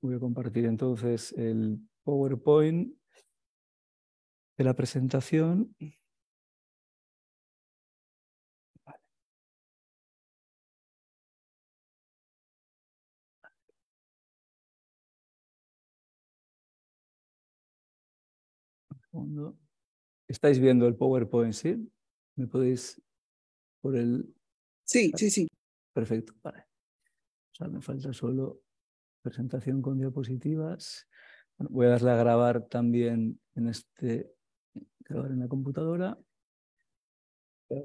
voy a compartir entonces el PowerPoint de la presentación. ¿Estáis viendo el PowerPoint, sí? ¿Me podéis por el...? Sí, ah, sí, sí. Perfecto, vale. O sea, me falta solo presentación con diapositivas. voy a darle a grabar también en este, grabar en la computadora.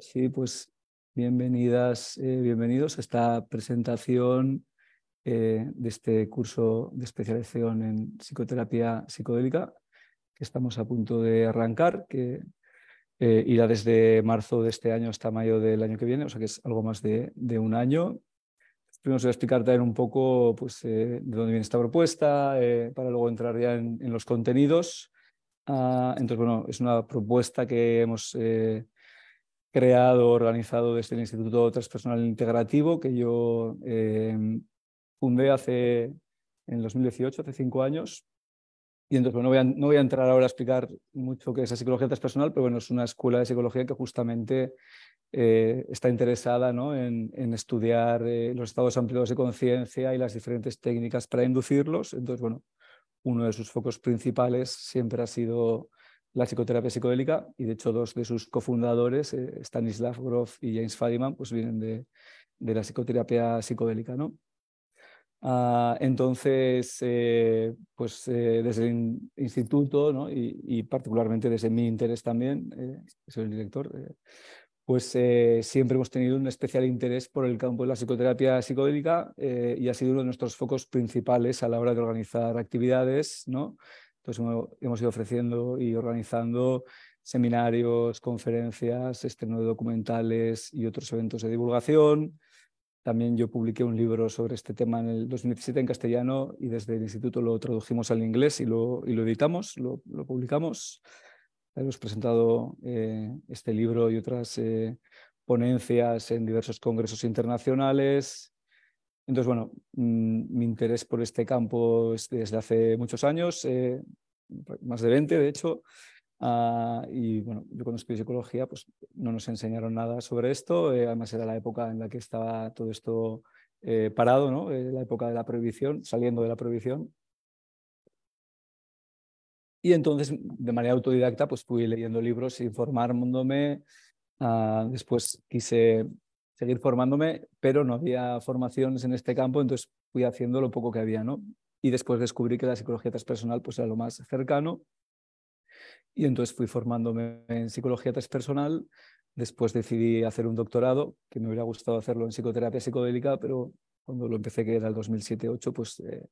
Sí, pues, bienvenidas, eh, bienvenidos a esta presentación eh, de este curso de especialización en psicoterapia psicodélica que estamos a punto de arrancar, que eh, irá desde marzo de este año hasta mayo del año que viene, o sea que es algo más de un año Primero os voy a explicar un poco pues, eh, de dónde viene esta propuesta, eh, para luego entrar ya en, los contenidos. Ah, entonces, bueno, es una propuesta que hemos eh, creado, organizado desde el Instituto Transpersonal Integrativo, que yo fundé hace, en 2018, hace cinco años. Y entonces, no voy, a, entrar ahora a explicar mucho qué es la psicología transpersonal, pero bueno, es una escuela de psicología que justamente eh, está interesada ¿no? en, en, estudiar eh, los estados ampliados de conciencia y las diferentes técnicas para inducirlos. Entonces, bueno, uno de sus focos principales siempre ha sido la psicoterapia psicodélica y de hecho dos de sus cofundadores, eh, Stanislav Grof y James Fadiman, pues vienen de, de la psicoterapia psicodélica. ¿no? Ah, entonces, pues desde el instituto ¿no? y, y, particularmente desde mi interés también, soy el director, pues eh, siempre hemos tenido un especial interés por el campo de la psicoterapia psicodélica eh, y ha sido uno de nuestros focos principales a la hora de organizar actividades, ¿no? Entonces hemos ido ofreciendo y organizando seminarios, conferencias, estreno de documentales y otros eventos de divulgación. También yo publiqué un libro sobre este tema en el 2017 en castellano y desde el instituto lo tradujimos al inglés y lo, editamos, lo, lo publicamos. Hemos presentado eh, este libro y otras eh, ponencias en diversos congresos internacionales. Entonces, bueno, mm, mi interés por este campo es desde hace muchos años, eh, más de 20 de hecho, ah, y bueno, yo cuando estudié psicología pues no nos enseñaron nada sobre esto, además era la época en la que estaba todo esto parado, ¿no? la época de la prohibición, saliendo de la prohibición, y entonces, de manera autodidacta, pues fui leyendo libros, informándome. Ah, después quise seguir formándome, pero no había formaciones en este campo, entonces fui haciendo lo poco que había, ¿no? Y después descubrí que la psicología transpersonal pues, era lo más cercano. Y entonces fui formándome en psicología transpersonal. Después decidí hacer un doctorado, que me hubiera gustado hacerlo en psicoterapia psicodélica, pero cuando lo empecé, que era el 2007-2008, pues eh,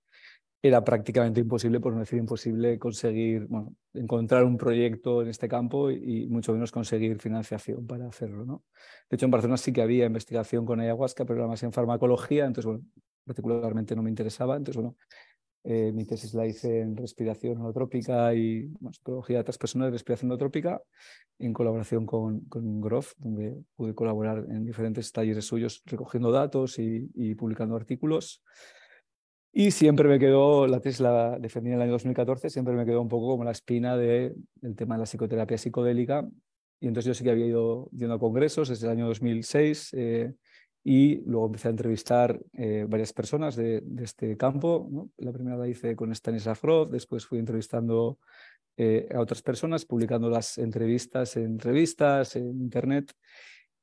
era prácticamente imposible, por no decir imposible, conseguir, bueno, encontrar un proyecto en este campo y, mucho menos conseguir financiación para hacerlo, ¿no? De hecho, en Barcelona sí que había investigación con ayahuasca, pero era más en farmacología, entonces, bueno, particularmente no me interesaba, entonces, bueno, eh, mi tesis la hice en respiración holotrópica y psicología transpersonal de respiración holotrópica en colaboración con, con Groff, donde pude colaborar en diferentes talleres suyos recogiendo datos y, publicando artículos. Y siempre me quedó, la tesis la defendí en el año 2014, siempre me quedó un poco como la espina del el tema de la psicoterapia psicodélica. Y entonces yo sí que había ido yendo a congresos desde el año 2006 y luego empecé a entrevistar eh, varias personas de, este campo. La primera la hice con Stanislav Roth, después fui entrevistando eh, a otras personas, publicando las entrevistas en revistas, en internet.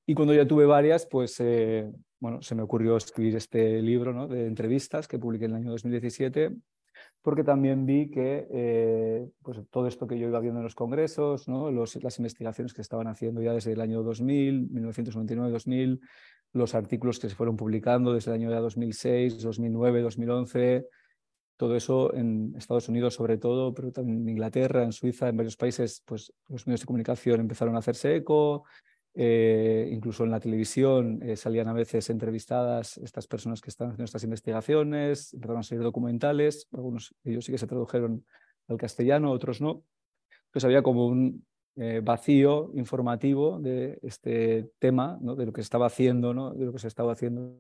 Y cuando ya tuve varias, pues eh, se me ocurrió escribir este libro de entrevistas que publiqué en el año 2017 porque también vi que eh, pues todo esto que yo iba viendo en los congresos, ¿no? las investigaciones que estaban haciendo ya desde el año 2000, 1999-2000, los artículos que se fueron publicando desde el año 2006, 2009, 2011, todo eso en Estados Unidos sobre todo, pero también en Inglaterra, en Suiza, en varios países, pues los medios de comunicación empezaron a hacerse eco, eh, incluso en la televisión eh, salían a veces entrevistadas estas personas que están haciendo estas investigaciones, empezaron a salir documentales, algunos de ellos sí que se tradujeron al castellano, otros no. Entonces había como un eh, vacío informativo de este tema, ¿no? de lo que se estaba haciendo, ¿no? de lo que se estaba haciendo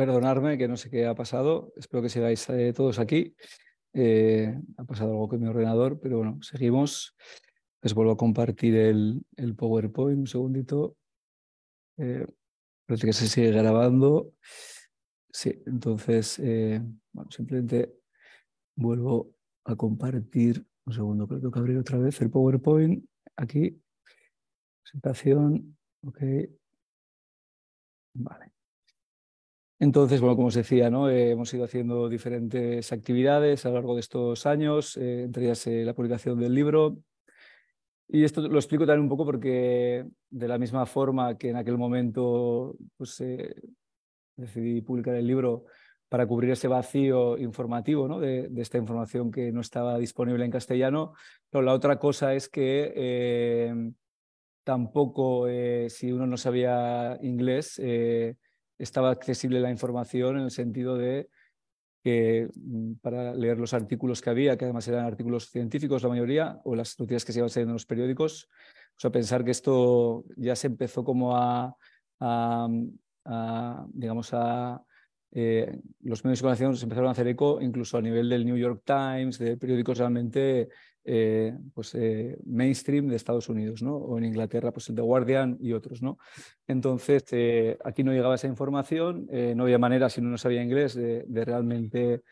perdonarme que no sé qué ha pasado. Espero que sigáis eh, todos aquí. Eh, ha pasado algo con mi ordenador, pero bueno, seguimos. Les vuelvo a compartir el, PowerPoint un segundito. Eh, parece que se sigue grabando. Sí, entonces, eh, bueno, simplemente vuelvo a compartir. Un segundo, creo que tengo otra vez el PowerPoint. Aquí, presentación. Ok. Vale. Entonces, bueno, como os decía, ¿no? Eh, hemos ido haciendo diferentes actividades a lo largo de estos años, eh, entre ellas eh, la publicación del libro. Y esto lo explico también un poco porque de la misma forma que en aquel momento pues, decidí publicar el libro para cubrir ese vacío informativo ¿no? de, esta información que no estaba disponible en castellano, la otra cosa es que tampoco, si uno no sabía inglés, estaba accesible la información en el sentido de que mm, para leer los artículos que había, que además eran artículos científicos la mayoría, o las noticias que se iban saliendo en los periódicos, o sea, pensar que esto ya se empezó como a, digamos, a, eh, los medios de comunicación se empezaron a hacer eco incluso a nivel del New York Times, de periódicos realmente eh, pues, eh, mainstream de Estados Unidos, ¿no? o en Inglaterra, pues el The Guardian y otros. ¿no? Entonces, eh, aquí no llegaba esa información, no había manera, si no sabía inglés, de, de realmente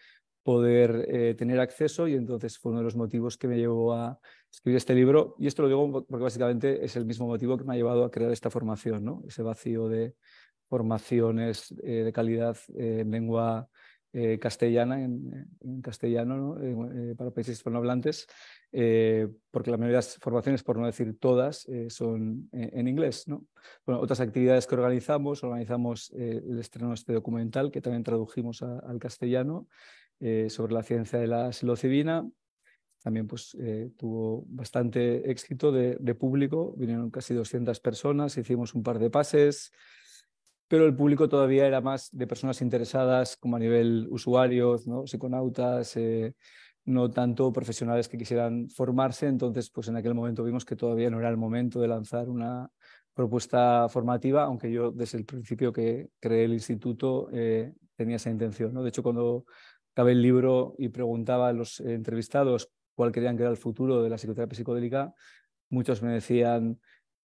poder tener acceso y entonces fue uno de los motivos que me llevó a escribir este libro. Y esto lo digo porque básicamente es el mismo motivo que me ha llevado a crear esta formación, ¿no? ese vacío de formaciones de calidad en lengua eh, castellana, en, castellano, eh, eh, para países hispanohablantes, porque la mayoría de las formaciones, por no decir todas, son e, en inglés. ¿no? otras actividades que organizamos, organizamos el estreno de este documental, que también tradujimos al castellano, sobre la ciencia de la psilocibina. También pues, tuvo bastante éxito de, de público, vinieron casi 200 personas, hicimos un par de pases, pero el público todavía era más de personas interesadas como a nivel usuarios, ¿no? psiconautas, eh, no tanto profesionales que quisieran formarse. Entonces, pues en aquel momento vimos que todavía no era el momento de lanzar una propuesta formativa, aunque yo desde el principio que creé el instituto eh, tenía esa intención. De hecho, cuando acabé el libro y preguntaba a los entrevistados cuál querían que era el futuro de la psicoterapia psicodélica, muchos me decían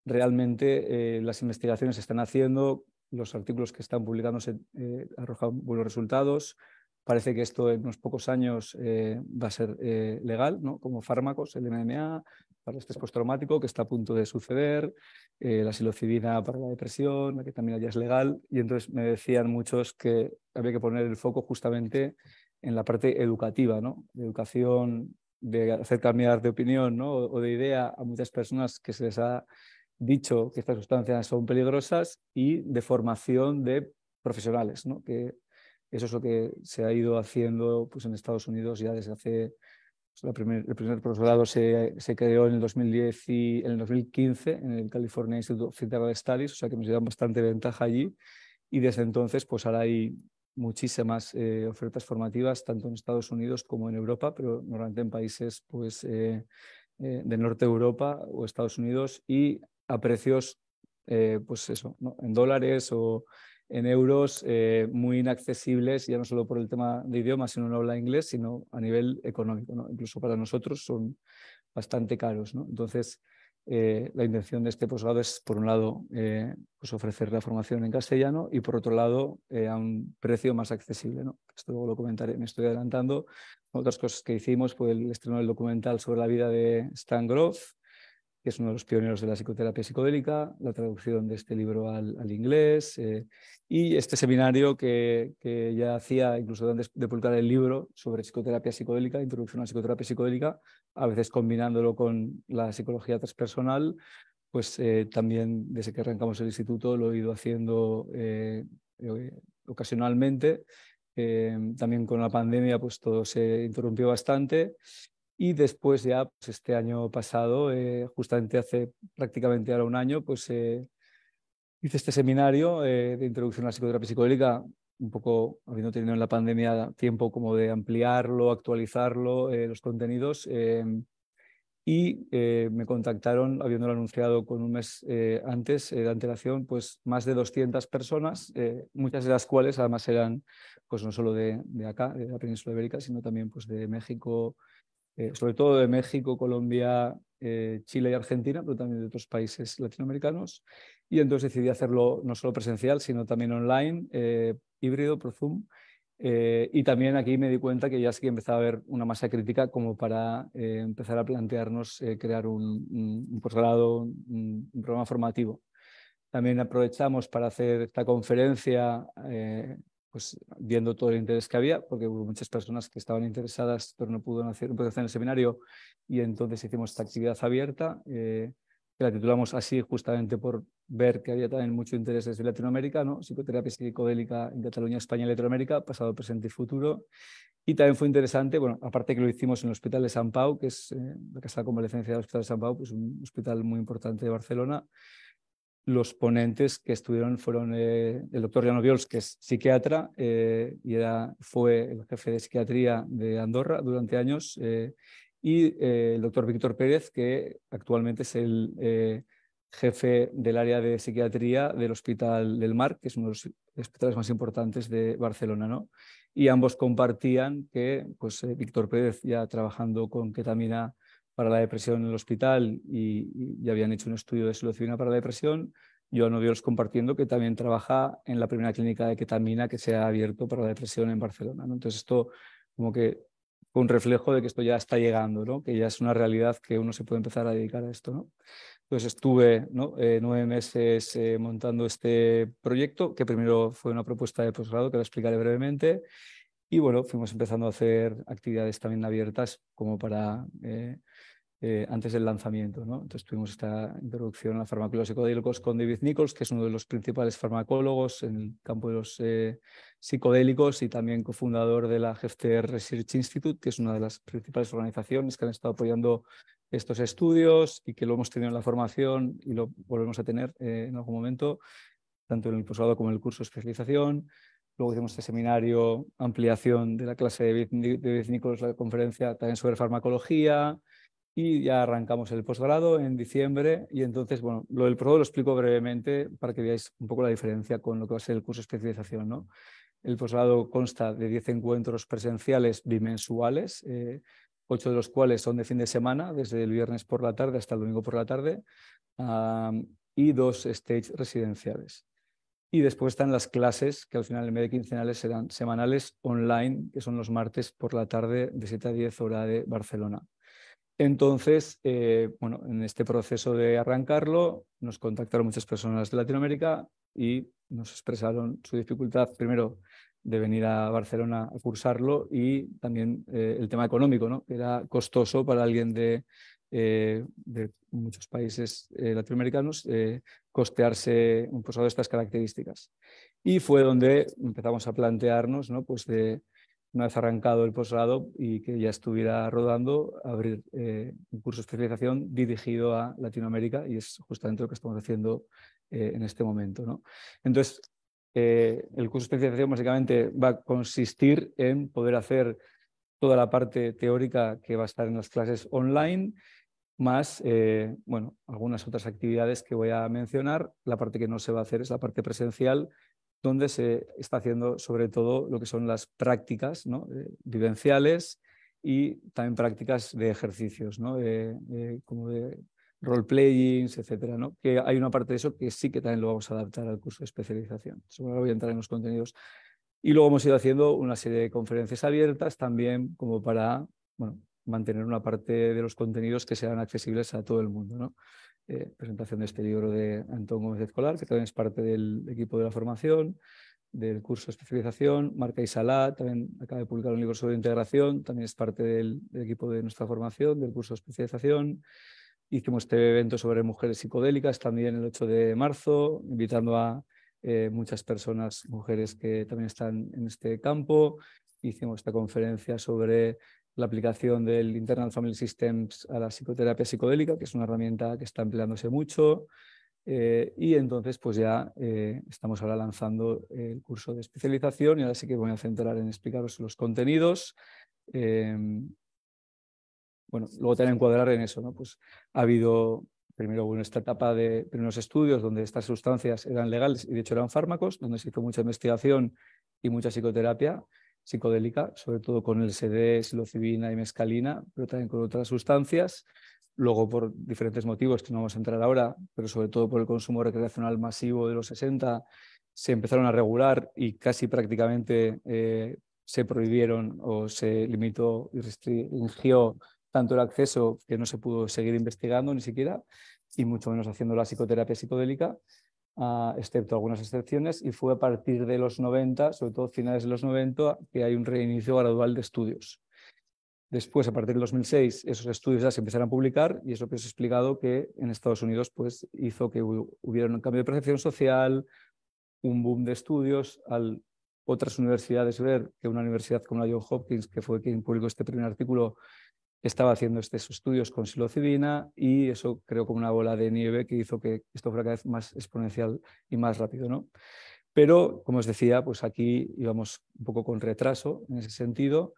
realmente eh, las investigaciones se están haciendo, los artículos que están publicándose eh, arrojan buenos resultados. Parece que esto en unos pocos años eh, va a ser eh, legal, ¿no? como fármacos, el MMA para el estrés postraumático, que está a punto de suceder, la silocidina para la depresión, que también ya es legal. Y entonces me decían muchos que había que poner el foco justamente en la parte educativa, ¿no? de educación, de hacer cambiar de opinión o de idea a muchas personas que se les ha dicho que estas sustancias son peligrosas y de formación de profesionales, ¿no? que eso es lo que se ha ido haciendo pues, en Estados Unidos ya desde hace... Pues, la el primer profesorado se, se, creó en el, 2010 y, en el 2015 en el California Institute of Integral Studies, o sea que nos llevan bastante ventaja allí y desde entonces pues ahora hay muchísimas eh, ofertas formativas tanto en Estados Unidos como en Europa, pero normalmente en países pues, eh, eh, de norte Europa o Estados Unidos y a precios, eh, pues eso, ¿no? en dólares o en euros eh, muy inaccesibles, ya no solo por el tema de idioma, si no habla inglés, sino a nivel económico. ¿no? Incluso para nosotros son bastante caros. ¿no? Entonces, eh, la intención de este posgrado es, por un lado, pues ofrecer la formación en castellano y, por otro lado, a un precio más accesible. ¿no? Esto luego lo comentaré, me estoy adelantando. Otras cosas que hicimos fue el estreno del documental sobre la vida de Stan Grove que es uno de los pioneros de la psicoterapia psicodélica, la traducción de este libro al, inglés eh, y este seminario que, ya hacía incluso antes de publicar el libro sobre psicoterapia psicodélica, introducción a la psicoterapia psicodélica, a veces combinándolo con la psicología transpersonal, pues eh, también desde que arrancamos el instituto lo he ido haciendo eh, ocasionalmente. también con la pandemia pues todo se interrumpió bastante y después ya, pues este año pasado, eh, justamente hace prácticamente ahora un año, pues eh, hice este seminario eh, de introducción a la psicoterapia psicodélica, un poco habiendo tenido en la pandemia tiempo como de ampliarlo, actualizarlo, los contenidos. y me contactaron, habiéndolo anunciado con un mes antes de antelación, pues más de 200 personas, muchas de las cuales además eran pues no solo de, de acá, de la península ibérica, sino también pues de México, eh, sobre todo de México, Colombia, eh, Chile y Argentina, pero también de otros países latinoamericanos. Y entonces decidí hacerlo no solo presencial, sino también online, eh, híbrido por Zoom. y también aquí me di cuenta que ya sí que empezaba a haber una masa crítica como para empezar a plantearnos crear un, posgrado, un, programa formativo. También aprovechamos para hacer esta conferencia pues viendo todo el interés que había, porque hubo muchas personas que estaban interesadas, pero no pudieron hacer, hacer el seminario, y entonces hicimos esta actividad abierta, eh, que la titulamos así justamente por ver que había también mucho interés desde Latinoamérica, psicoterapia psicodélica en Cataluña, España y Latinoamérica, pasado, presente y futuro. Y también fue interesante, bueno, aparte que lo hicimos en el Hospital de San Pau, que es eh, la Casa de Convalecencia del Hospital de San Pau, es pues, un hospital muy importante de Barcelona, los ponentes que estuvieron fueron eh, el doctor Jan Biols, que es psiquiatra eh, y era, fue el jefe de psiquiatría de Andorra durante años, eh, y el doctor Víctor Pérez, que actualmente es el jefe del área de psiquiatría del Hospital del Mar, que es uno de los hospitales más importantes de Barcelona. ¿no? Y ambos compartían que pues, Víctor Pérez, ya trabajando con ketamina, para la depresión en el hospital y, ya habían hecho un estudio de psilocibina para la depresión, yo no los compartiendo que también trabaja en la primera clínica de ketamina que se ha abierto para la depresión en Barcelona. ¿no? Entonces esto como que un reflejo de que esto ya está llegando, ¿no? que ya es una realidad que uno se puede empezar a dedicar a esto. ¿no? Entonces estuve ¿no? Eh, nueve meses eh, montando este proyecto, que primero fue una propuesta de posgrado, que lo explicaré brevemente, y bueno, fuimos empezando a hacer actividades también abiertas como para eh, eh, antes del lanzamiento. Entonces tuvimos esta introducción a farmacología psicodélicos con David Nichols, que es uno de los principales farmacólogos en el campo de los eh, psicodélicos y también cofundador de la GFTR Research Institute, que es una de las principales organizaciones que han estado apoyando estos estudios y que lo hemos tenido en la formación y lo volvemos a tener en algún momento, tanto en el posgrado como en el curso de especialización. Luego hicimos este seminario, ampliación de la clase de Beth la conferencia también sobre farmacología, y ya arrancamos el posgrado en diciembre. Y entonces, bueno, lo del posgrado lo explico brevemente para que veáis un poco la diferencia con lo que va a ser el curso de especialización. ¿no? El posgrado consta de 10 encuentros presenciales bimensuales, eh, 8 de los cuales son de fin de semana, desde el viernes por la tarde hasta el domingo por la tarde, y dos stage residenciales. Y después están las clases, que al final en medio de quincenales serán semanales online, que son los martes por la tarde de 7 a 10 hora de Barcelona. Entonces, eh, bueno, en este proceso de arrancarlo, nos contactaron muchas personas de Latinoamérica y nos expresaron su dificultad, primero, de venir a Barcelona a cursarlo y también eh, el tema económico, ¿no? Era costoso para alguien de, eh, de muchos países eh, latinoamericanos eh, costearse un posado de estas características. Y fue donde empezamos a plantearnos, ¿no? pues de, una vez arrancado el posgrado y que ya estuviera rodando, abrir un curso de especialización dirigido a Latinoamérica y es justamente lo que estamos haciendo en este momento. ¿no? Entonces, el curso de especialización básicamente va a consistir en poder hacer toda la parte teórica que va a estar en las clases online, más eh, bueno, algunas otras actividades que voy a mencionar. La parte que no se va a hacer es la parte presencial, donde se está haciendo sobre todo lo que son las prácticas ¿no? Eh, vivenciales y también prácticas de ejercicios, ¿no? Eh, como de role-playings, etcétera, ¿no? que hay una parte de eso que sí que también lo vamos a adaptar al curso de especialización. Ahora voy a entrar en los contenidos. Y luego hemos ido haciendo una serie de conferencias abiertas también como para bueno, mantener una parte de los contenidos que sean accesibles a todo el mundo. ¿no? Eh, presentación de este libro de Antón Gómez Escolar, que también es parte del equipo de la formación, del curso de especialización, Marca Isalá, también acaba de publicar un libro sobre integración, también es parte del, del equipo de nuestra formación, del curso de especialización. Hicimos este evento sobre mujeres psicodélicas también el 8 de marzo, invitando a eh, muchas personas, mujeres que también están en este campo. Hicimos esta conferencia sobre la aplicación del Internal Family Systems a la psicoterapia psicodélica, que es una herramienta que está empleándose mucho. Eh, y entonces, pues ya eh, estamos ahora lanzando el curso de especialización y ahora sí que voy a centrar en explicaros los contenidos. bueno, luego tener encuadrar en eso, ¿no? Pues ha habido Primero hubo esta etapa de, primeros estudios donde estas sustancias eran legales y de hecho eran fármacos, donde se hizo mucha investigación y mucha psicoterapia psicodélica, sobre todo con el CD, psilocibina y mescalina, pero también con otras sustancias. Luego, por diferentes motivos que no vamos a entrar ahora, pero sobre todo por el consumo recreacional masivo de los 60, se empezaron a regular y casi prácticamente eh, se prohibieron o se limitó y restringió tanto el acceso, que no se pudo seguir investigando ni siquiera, y mucho menos haciendo la psicoterapia psicodélica, ah, excepto algunas excepciones, y fue a partir de los 90, sobre todo finales de los 90, que hay un reinicio gradual de estudios. Después, a partir del 2006, esos estudios ya se empezaron a publicar y eso que os he explicado que en Estados Unidos pues, hizo que hubiera un cambio de percepción social, un boom de estudios, al otras universidades ver que una universidad como la Johns Hopkins, que fue quien publicó este primer artículo, estaba haciendo estos estudios con psilocibina y eso creó como una bola de nieve que hizo que esto fuera cada vez más exponencial y más rápido. ¿no? Pero, como os decía, pues aquí íbamos un poco con retraso en ese sentido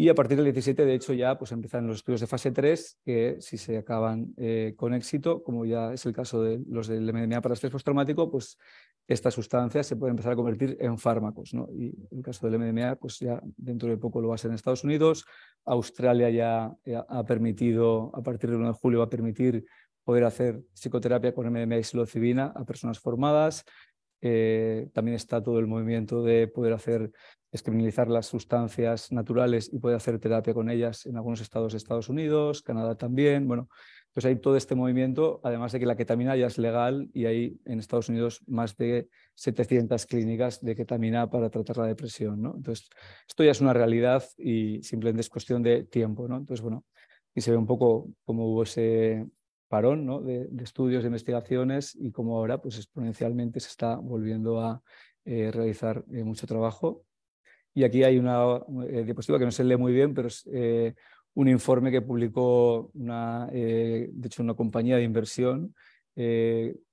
y a partir del 17, de hecho, ya pues, empiezan los estudios de fase 3, que si se acaban eh, con éxito, como ya es el caso de los del MDMA para estrés postraumático, pues esta sustancia se puede empezar a convertir en fármacos. ¿no? Y en el caso del MDMA, pues ya dentro de poco lo va a ser en Estados Unidos. Australia ya, ha permitido, a partir del 1 de julio, va a permitir poder hacer psicoterapia con MDMA y psilocibina a personas formadas. Eh, también está todo el movimiento de poder hacer es criminalizar las sustancias naturales y puede hacer terapia con ellas en algunos estados de Estados Unidos, Canadá también. Bueno, entonces pues hay todo este movimiento, además de que la ketamina ya es legal y hay en Estados Unidos más de 700 clínicas de ketamina para tratar la depresión. ¿no? Entonces, esto ya es una realidad y simplemente es cuestión de tiempo. ¿no? Entonces, bueno, y se ve un poco cómo hubo ese parón ¿no? de, estudios, de investigaciones y cómo ahora pues exponencialmente se está volviendo a eh, realizar eh, mucho trabajo y aquí hay una eh, diapositiva que no se lee muy bien, pero es eh, un informe que publicó una, eh, de hecho una compañía de inversión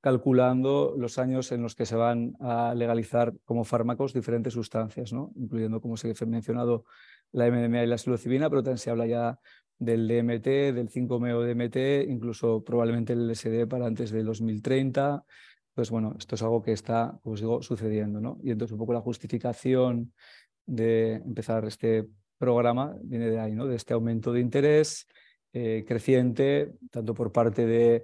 calculando los años en los que se van a legalizar como fármacos diferentes sustancias, ¿no? incluyendo, como se ha mencionado, la MDMA y la psilocibina, pero también se habla ya del DMT, del 5-MeO-DMT, incluso probablemente el LSD para antes de 2030. Pues bueno, esto es algo que está, como sucediendo, ¿no? Y entonces un poco la justificación de empezar este programa viene de ahí, ¿no? de este aumento de interés eh, creciente, tanto por parte de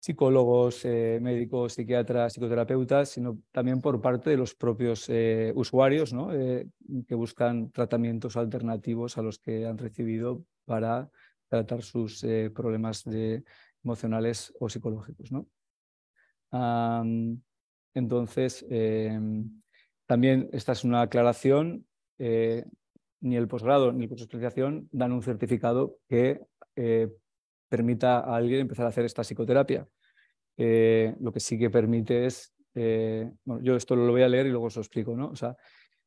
psicólogos, eh, médicos, psiquiatras, psicoterapeutas, sino también por parte de los propios eh, usuarios ¿no? que buscan tratamientos alternativos a los que han recibido para tratar sus problemas de, emocionales o psicológicos. ¿no? entonces, em, también esta es una aclaración, eh, ni el posgrado ni el curso de especialización dan un certificado que eh, permita a alguien empezar a hacer esta psicoterapia. Eh, lo que sí que permite es, bueno, yo esto lo voy a leer y luego os lo explico, ¿no? O sea,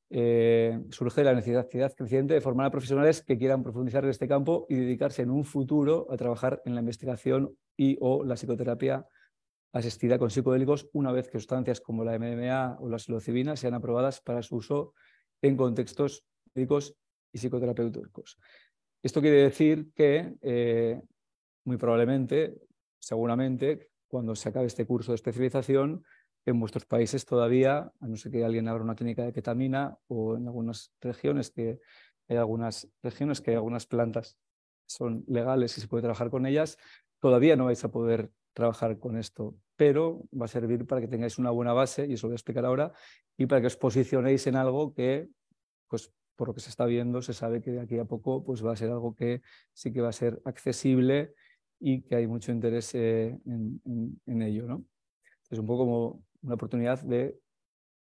surge la necesidad creciente de formar a profesionales que quieran profundizar en este campo y dedicarse en un futuro a trabajar en la investigación y o la psicoterapia asistida con psicodélicos una vez que sustancias como la MMA o la psilocibina sean aprobadas para su uso en contextos médicos y psicoterapéuticos. Esto quiere decir que eh, muy probablemente, seguramente, cuando se acabe este curso de especialización, en vuestros países todavía, a no ser que alguien abra una técnica de ketamina o en algunas regiones que hay algunas regiones que hay algunas plantas son legales y se puede trabajar con ellas, todavía no vais a poder trabajar con esto, pero va a servir para que tengáis una buena base, y os lo voy a explicar ahora, y para que os posicionéis en algo que, pues, por lo que se está viendo, se sabe que de aquí a poco pues, va a ser algo que sí que va a ser accesible y que hay mucho interés eh, en, ello. ¿no? Es un poco como una oportunidad de,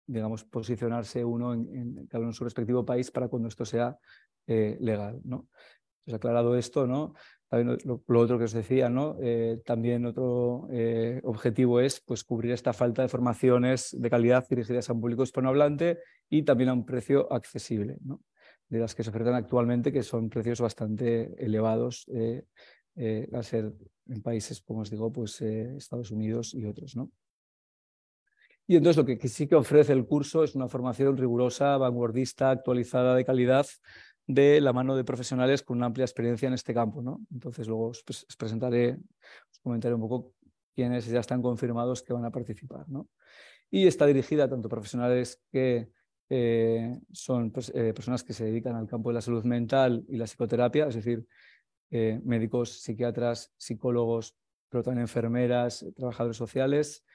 digamos, posicionarse uno en, en, en su respectivo país para cuando esto sea eh, legal. ¿no? Entonces, pues aclarado esto, ¿no? lo, otro que os decía, ¿no? Eh, también otro eh, objetivo es pues, cubrir esta falta de formaciones de calidad dirigidas a un público hispanohablante y también a un precio accesible, ¿no? de las que se ofrecen actualmente, que son precios bastante elevados eh, a ser en países, como os digo, pues, Estados Unidos y otros. ¿no? Y entonces lo que sí que ofrece el curso es una formación rigurosa, vanguardista, actualizada de calidad de la mano de profesionales con una amplia experiencia en este campo. Entonces luego os, presentaré, os comentaré un poco quiénes ya están confirmados que van a participar. ¿no? Y está dirigida tanto a profesionales que eh, son eh, personas que se dedican al campo de la salud mental y la psicoterapia, es decir, eh, médicos, psiquiatras, psicólogos, pero también enfermeras, trabajadores sociales,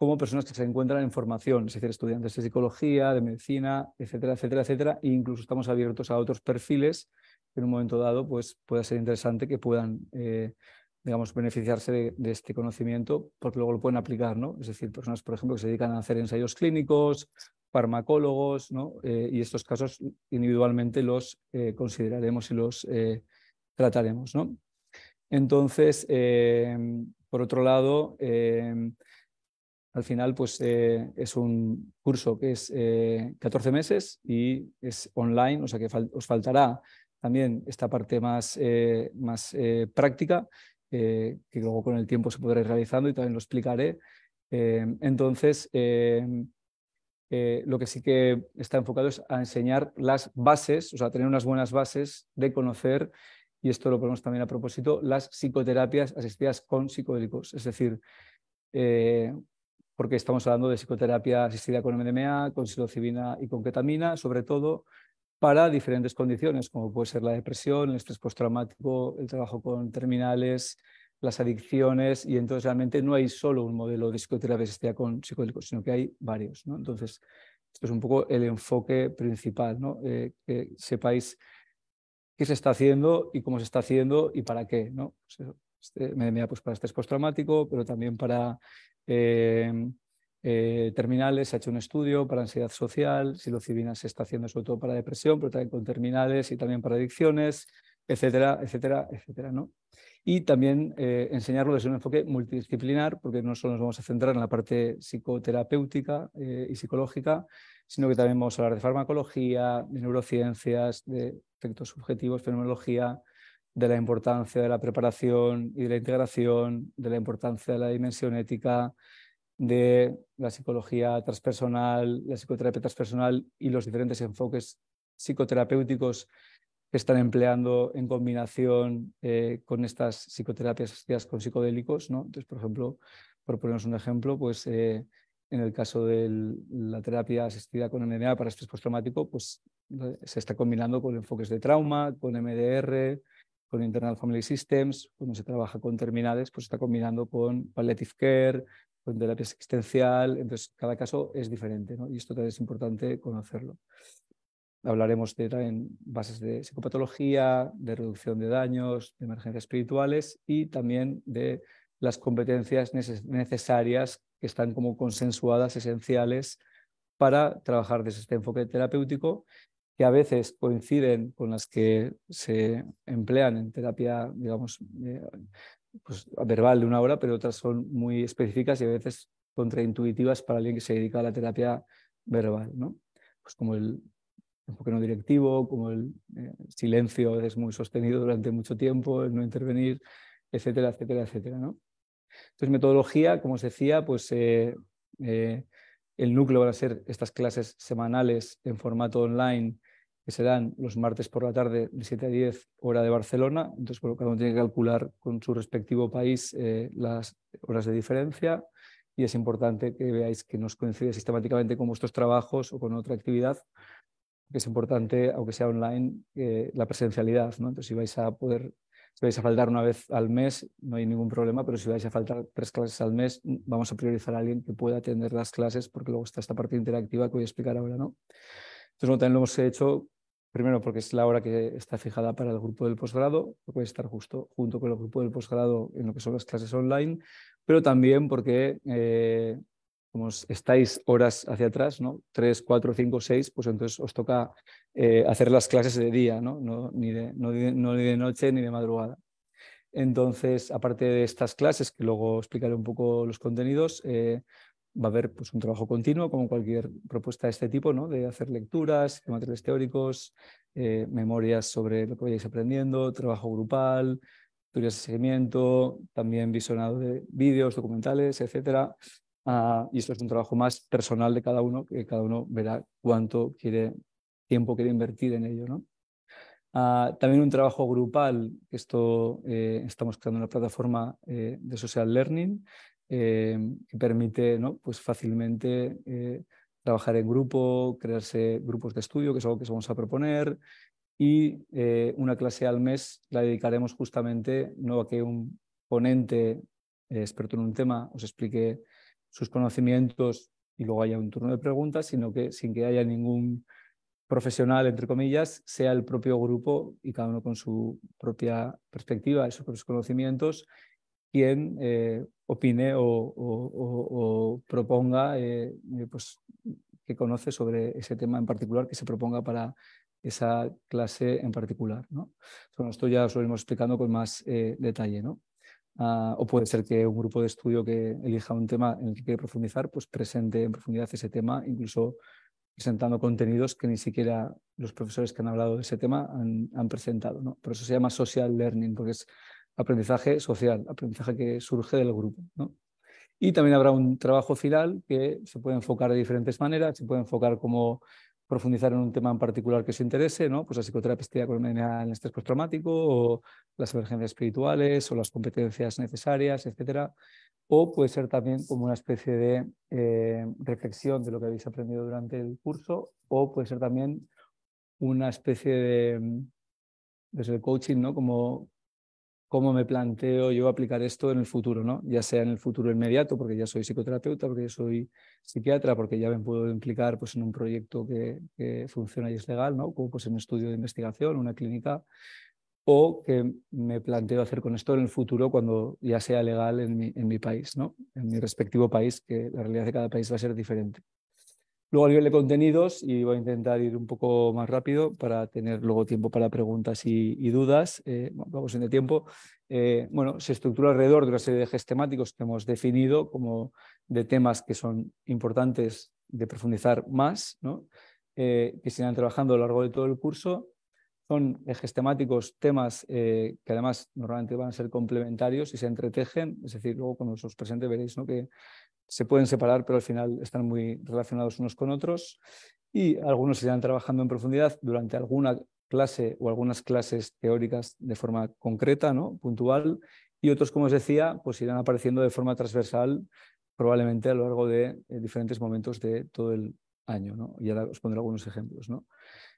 como personas que se encuentran en formación, es decir, estudiantes de psicología, de medicina, etcétera, etcétera, etcétera, e incluso estamos abiertos a otros perfiles que en un momento dado pues, pueda ser interesante que puedan, eh, digamos, beneficiarse de, este conocimiento porque luego lo pueden aplicar, ¿no? Es decir, personas, por ejemplo, que se dedican a hacer ensayos clínicos, farmacólogos, ¿no? Eh, y estos casos individualmente los eh, consideraremos y los trataremos, ¿no? Entonces, por otro lado, al final, pues eh, es un curso que es 14 eh, meses y es online, o sea que os faltará también esta parte más, eh, más práctica, que luego con el tiempo se podrá ir realizando y también lo explicaré. entonces, lo que sí que está enfocado es a enseñar las bases, o sea, tener unas buenas bases de conocer, y esto lo ponemos también a propósito, las psicoterapias asistidas con psicodélicos. Es decir, porque estamos hablando de psicoterapia asistida con MDMA, con psilocibina y con ketamina, sobre todo para diferentes condiciones, como puede ser la depresión, el estrés postraumático, el trabajo con terminales, las adicciones, y entonces realmente no hay solo un modelo de psicoterapia asistida con psicodélicos, sino que hay varios. ¿no? Entonces, esto es un poco el enfoque principal, ¿no? Eh, que sepáis qué se está haciendo y cómo se está haciendo y para qué. ¿no? Pues este, pues, para estrés postraumático, pero también para eh, eh, terminales. Se ha hecho un estudio para ansiedad social, psilocibina se está haciendo sobre todo para depresión, pero también con terminales y también para adicciones, etcétera, etcétera, etcétera. ¿no? Y también eh, enseñarlo desde un enfoque multidisciplinar, porque no solo nos vamos a centrar en la parte psicoterapéutica y psicológica, sino que también vamos a hablar de farmacología, de neurociencias, de efectos subjetivos, fenomenología, de la importancia de la preparación y de la integración, de la importancia de la dimensión ética, de la psicología transpersonal, la psicoterapia transpersonal y los diferentes enfoques psicoterapéuticos que están empleando en combinación eh, con estas psicoterapias asociadas con psicodélicos. ¿no? Entonces, por ejemplo, por ponernos un ejemplo, pues eh, en el caso de la terapia asistida con MDA para estrés postraumático, pues eh, se está combinando con enfoques de trauma, con MDR, con Internal Family Systems, cuando se trabaja con terminales, pues está combinando con palliative care, con terapia existencial, entonces cada caso es diferente, ¿no? Y esto también es importante conocerlo. Hablaremos de en bases de psicopatología, de reducción de daños, de emergencias espirituales y también de las competencias necesarias que están como consensuadas, esenciales, para trabajar desde este enfoque terapéutico que a veces coinciden con las que se emplean en terapia, digamos, eh, pues, verbal de una hora, pero otras son muy específicas y a veces contraintuitivas para alguien que se dedica a la terapia verbal, Pues como el enfoque no directivo, como el eh, silencio es muy sostenido durante mucho tiempo, el no intervenir, etcétera, etcétera, etcétera, Entonces, metodología, como os decía, pues eh, el núcleo van a ser estas clases semanales en formato online serán los martes por la tarde de 7 a 10 hora de Barcelona. Entonces, cada uno tiene que calcular con su respectivo país eh, las horas de diferencia y es importante que veáis que nos coincide sistemáticamente con vuestros trabajos o con otra actividad, que es importante, aunque sea online, eh, la presencialidad. ¿no? Entonces, si vais a poder si vais a faltar una vez al mes, no hay ningún problema, pero si vais a faltar tres clases al mes, vamos a priorizar a alguien que pueda atender las clases, porque luego está esta parte interactiva que voy a explicar ahora, ¿no? Entonces, también lo hemos hecho Primero, porque es la hora que está fijada para el grupo del posgrado, que puede estar justo junto con el grupo del posgrado en lo que son las clases online, pero también porque, eh, como estáis horas hacia atrás, ¿no? tres cuatro cinco seis pues entonces os toca eh, hacer las clases de día, ¿no? ni de, noche ni de madrugada. Entonces, aparte de estas clases, que luego explicaré un poco los contenidos, eh, va a haber pues, un trabajo continuo, como cualquier propuesta de este tipo, ¿no? de hacer lecturas, materiales teóricos, eh, memorias sobre lo que vayáis aprendiendo, trabajo grupal, teorías de seguimiento, también visionado de vídeos, documentales, etc. Ah, y esto es un trabajo más personal de cada uno, que cada uno verá cuánto quiere, tiempo quiere invertir en ello. Ah, también un trabajo grupal, esto eh, estamos creando una plataforma eh, de social learning eh, que permite ¿no? pues fácilmente eh, trabajar en grupo, crearse grupos de estudio, que es algo que vamos a proponer, y eh, una clase al mes la dedicaremos justamente no a que un ponente experto en un tema os explique sus conocimientos y luego haya un turno de preguntas, sino que sin que haya ningún profesional, entre comillas, sea el propio grupo y cada uno con su propia perspectiva esos sus propios conocimientos quien eh, opine o, proponga eh, eh, pues, que conoce sobre ese tema en particular, que se proponga para esa clase en particular. ¿no? esto ya os lo iremos explicando con más detalle. ¿no? Ah, o puede ser que un grupo de estudio que elija un tema en el que quiere profundizar, pues presente en profundidad ese tema, incluso presentando contenidos que ni siquiera los profesores que han hablado de ese tema han, presentado. ¿no? Por eso se llama social learning, porque es aprendizaje social, aprendizaje que surge del grupo. ¿no? Y también habrá un trabajo final que se puede enfocar de diferentes maneras, se puede enfocar como profundizar en un tema en particular que se interese, ¿no? pues la psicoterapia con el estrés postraumático, o las emergencias espirituales, o las competencias necesarias, etcétera. O puede ser también como una especie de eh, reflexión de lo que habéis aprendido durante el curso, o puede ser también una especie de, desde mm, el coaching, ¿no? como cómo me planteo yo aplicar esto en el futuro, ¿no? Ya sea en el futuro inmediato, porque ya soy psicoterapeuta, porque ya soy psiquiatra, porque ya me puedo implicar pues, en un proyecto que, funciona y es legal, ¿no? Como pues, en un estudio de investigación, una clínica, o que me planteo hacer con esto en el futuro cuando ya sea legal en mi, en mi país, ¿no? En mi respectivo país, que la realidad de cada país va a ser diferente. Luego a nivel de contenidos, y voy a intentar ir un poco más rápido para tener luego tiempo para preguntas y, dudas, eh, vamos en el tiempo, eh, bueno, se estructura alrededor de una serie de ejes temáticos que hemos definido como de temas que son importantes de profundizar más, eh, que se irán trabajando a lo largo de todo el curso. Son ejes temáticos, temas que además normalmente van a ser complementarios y se entretejen, es decir, luego cuando os presente veréis ¿no? que se pueden separar, pero al final están muy relacionados unos con otros y algunos irán trabajando en profundidad durante alguna clase o algunas clases teóricas de forma concreta, ¿no? puntual, y otros, como os decía, pues irán apareciendo de forma transversal probablemente a lo largo de eh, diferentes momentos de todo el año. ¿no? Y ahora os pondré algunos ejemplos. ¿no?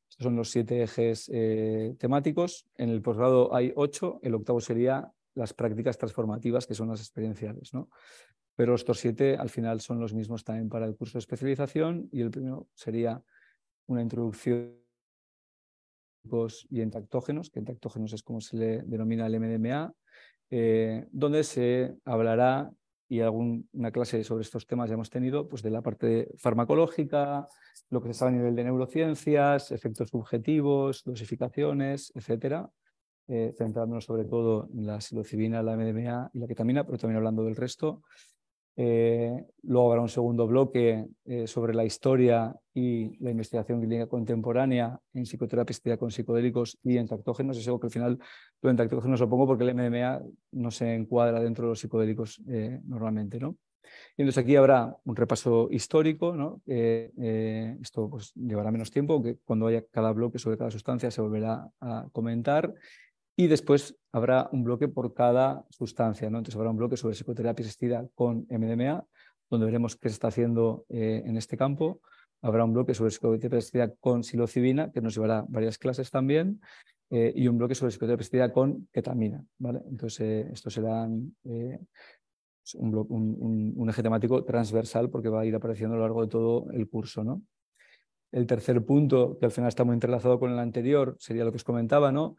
Estos son los siete ejes eh, temáticos. En el posgrado hay ocho, el octavo sería las prácticas transformativas, que son las experienciales. ¿no? pero estos siete al final son los mismos también para el curso de especialización y el primero sería una introducción y entactógenos, que entactógenos es como se le denomina el MDMA, eh, donde se hablará y alguna clase sobre estos temas ya hemos tenido, pues de la parte farmacológica, lo que se sabe a nivel de neurociencias, efectos subjetivos, dosificaciones, etcétera, eh, centrándonos sobre todo en la psilocibina, la MDMA y la ketamina, pero también hablando del resto. Eh, luego habrá un segundo bloque eh, sobre la historia y la investigación clínica contemporánea en psicoterapia con psicodélicos y en tactógenos. Es algo que al final lo entactógenos tractógenos lo pongo porque el MDMA no se encuadra dentro de los psicodélicos eh, normalmente. ¿no? entonces aquí habrá un repaso histórico. ¿no? esto pues, llevará menos tiempo, que cuando haya cada bloque sobre cada sustancia se volverá a comentar. Y después habrá un bloque por cada sustancia, ¿no? Entonces habrá un bloque sobre psicoterapia asistida con MDMA, donde veremos qué se está haciendo eh, en este campo. Habrá un bloque sobre psicoterapia asistida con silocibina, que nos llevará varias clases también, eh, y un bloque sobre psicoterapia asistida con ketamina, ¿vale? Entonces eh, esto será pues un, eje temático transversal porque va a ir apareciendo a lo largo de todo el curso. ¿no? El tercer punto, que al final está muy entrelazado con el anterior, sería lo que os comentaba, ¿no?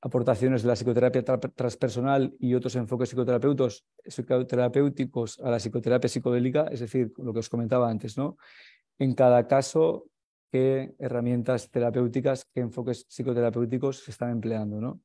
aportaciones de la psicoterapia transpersonal y otros enfoques psicoterapéuticos a la psicoterapia psicodélica, es decir, lo que os comentaba antes, ¿no? En cada caso, qué herramientas terapéuticas, qué enfoques psicoterapéuticos se están empleando, ¿no?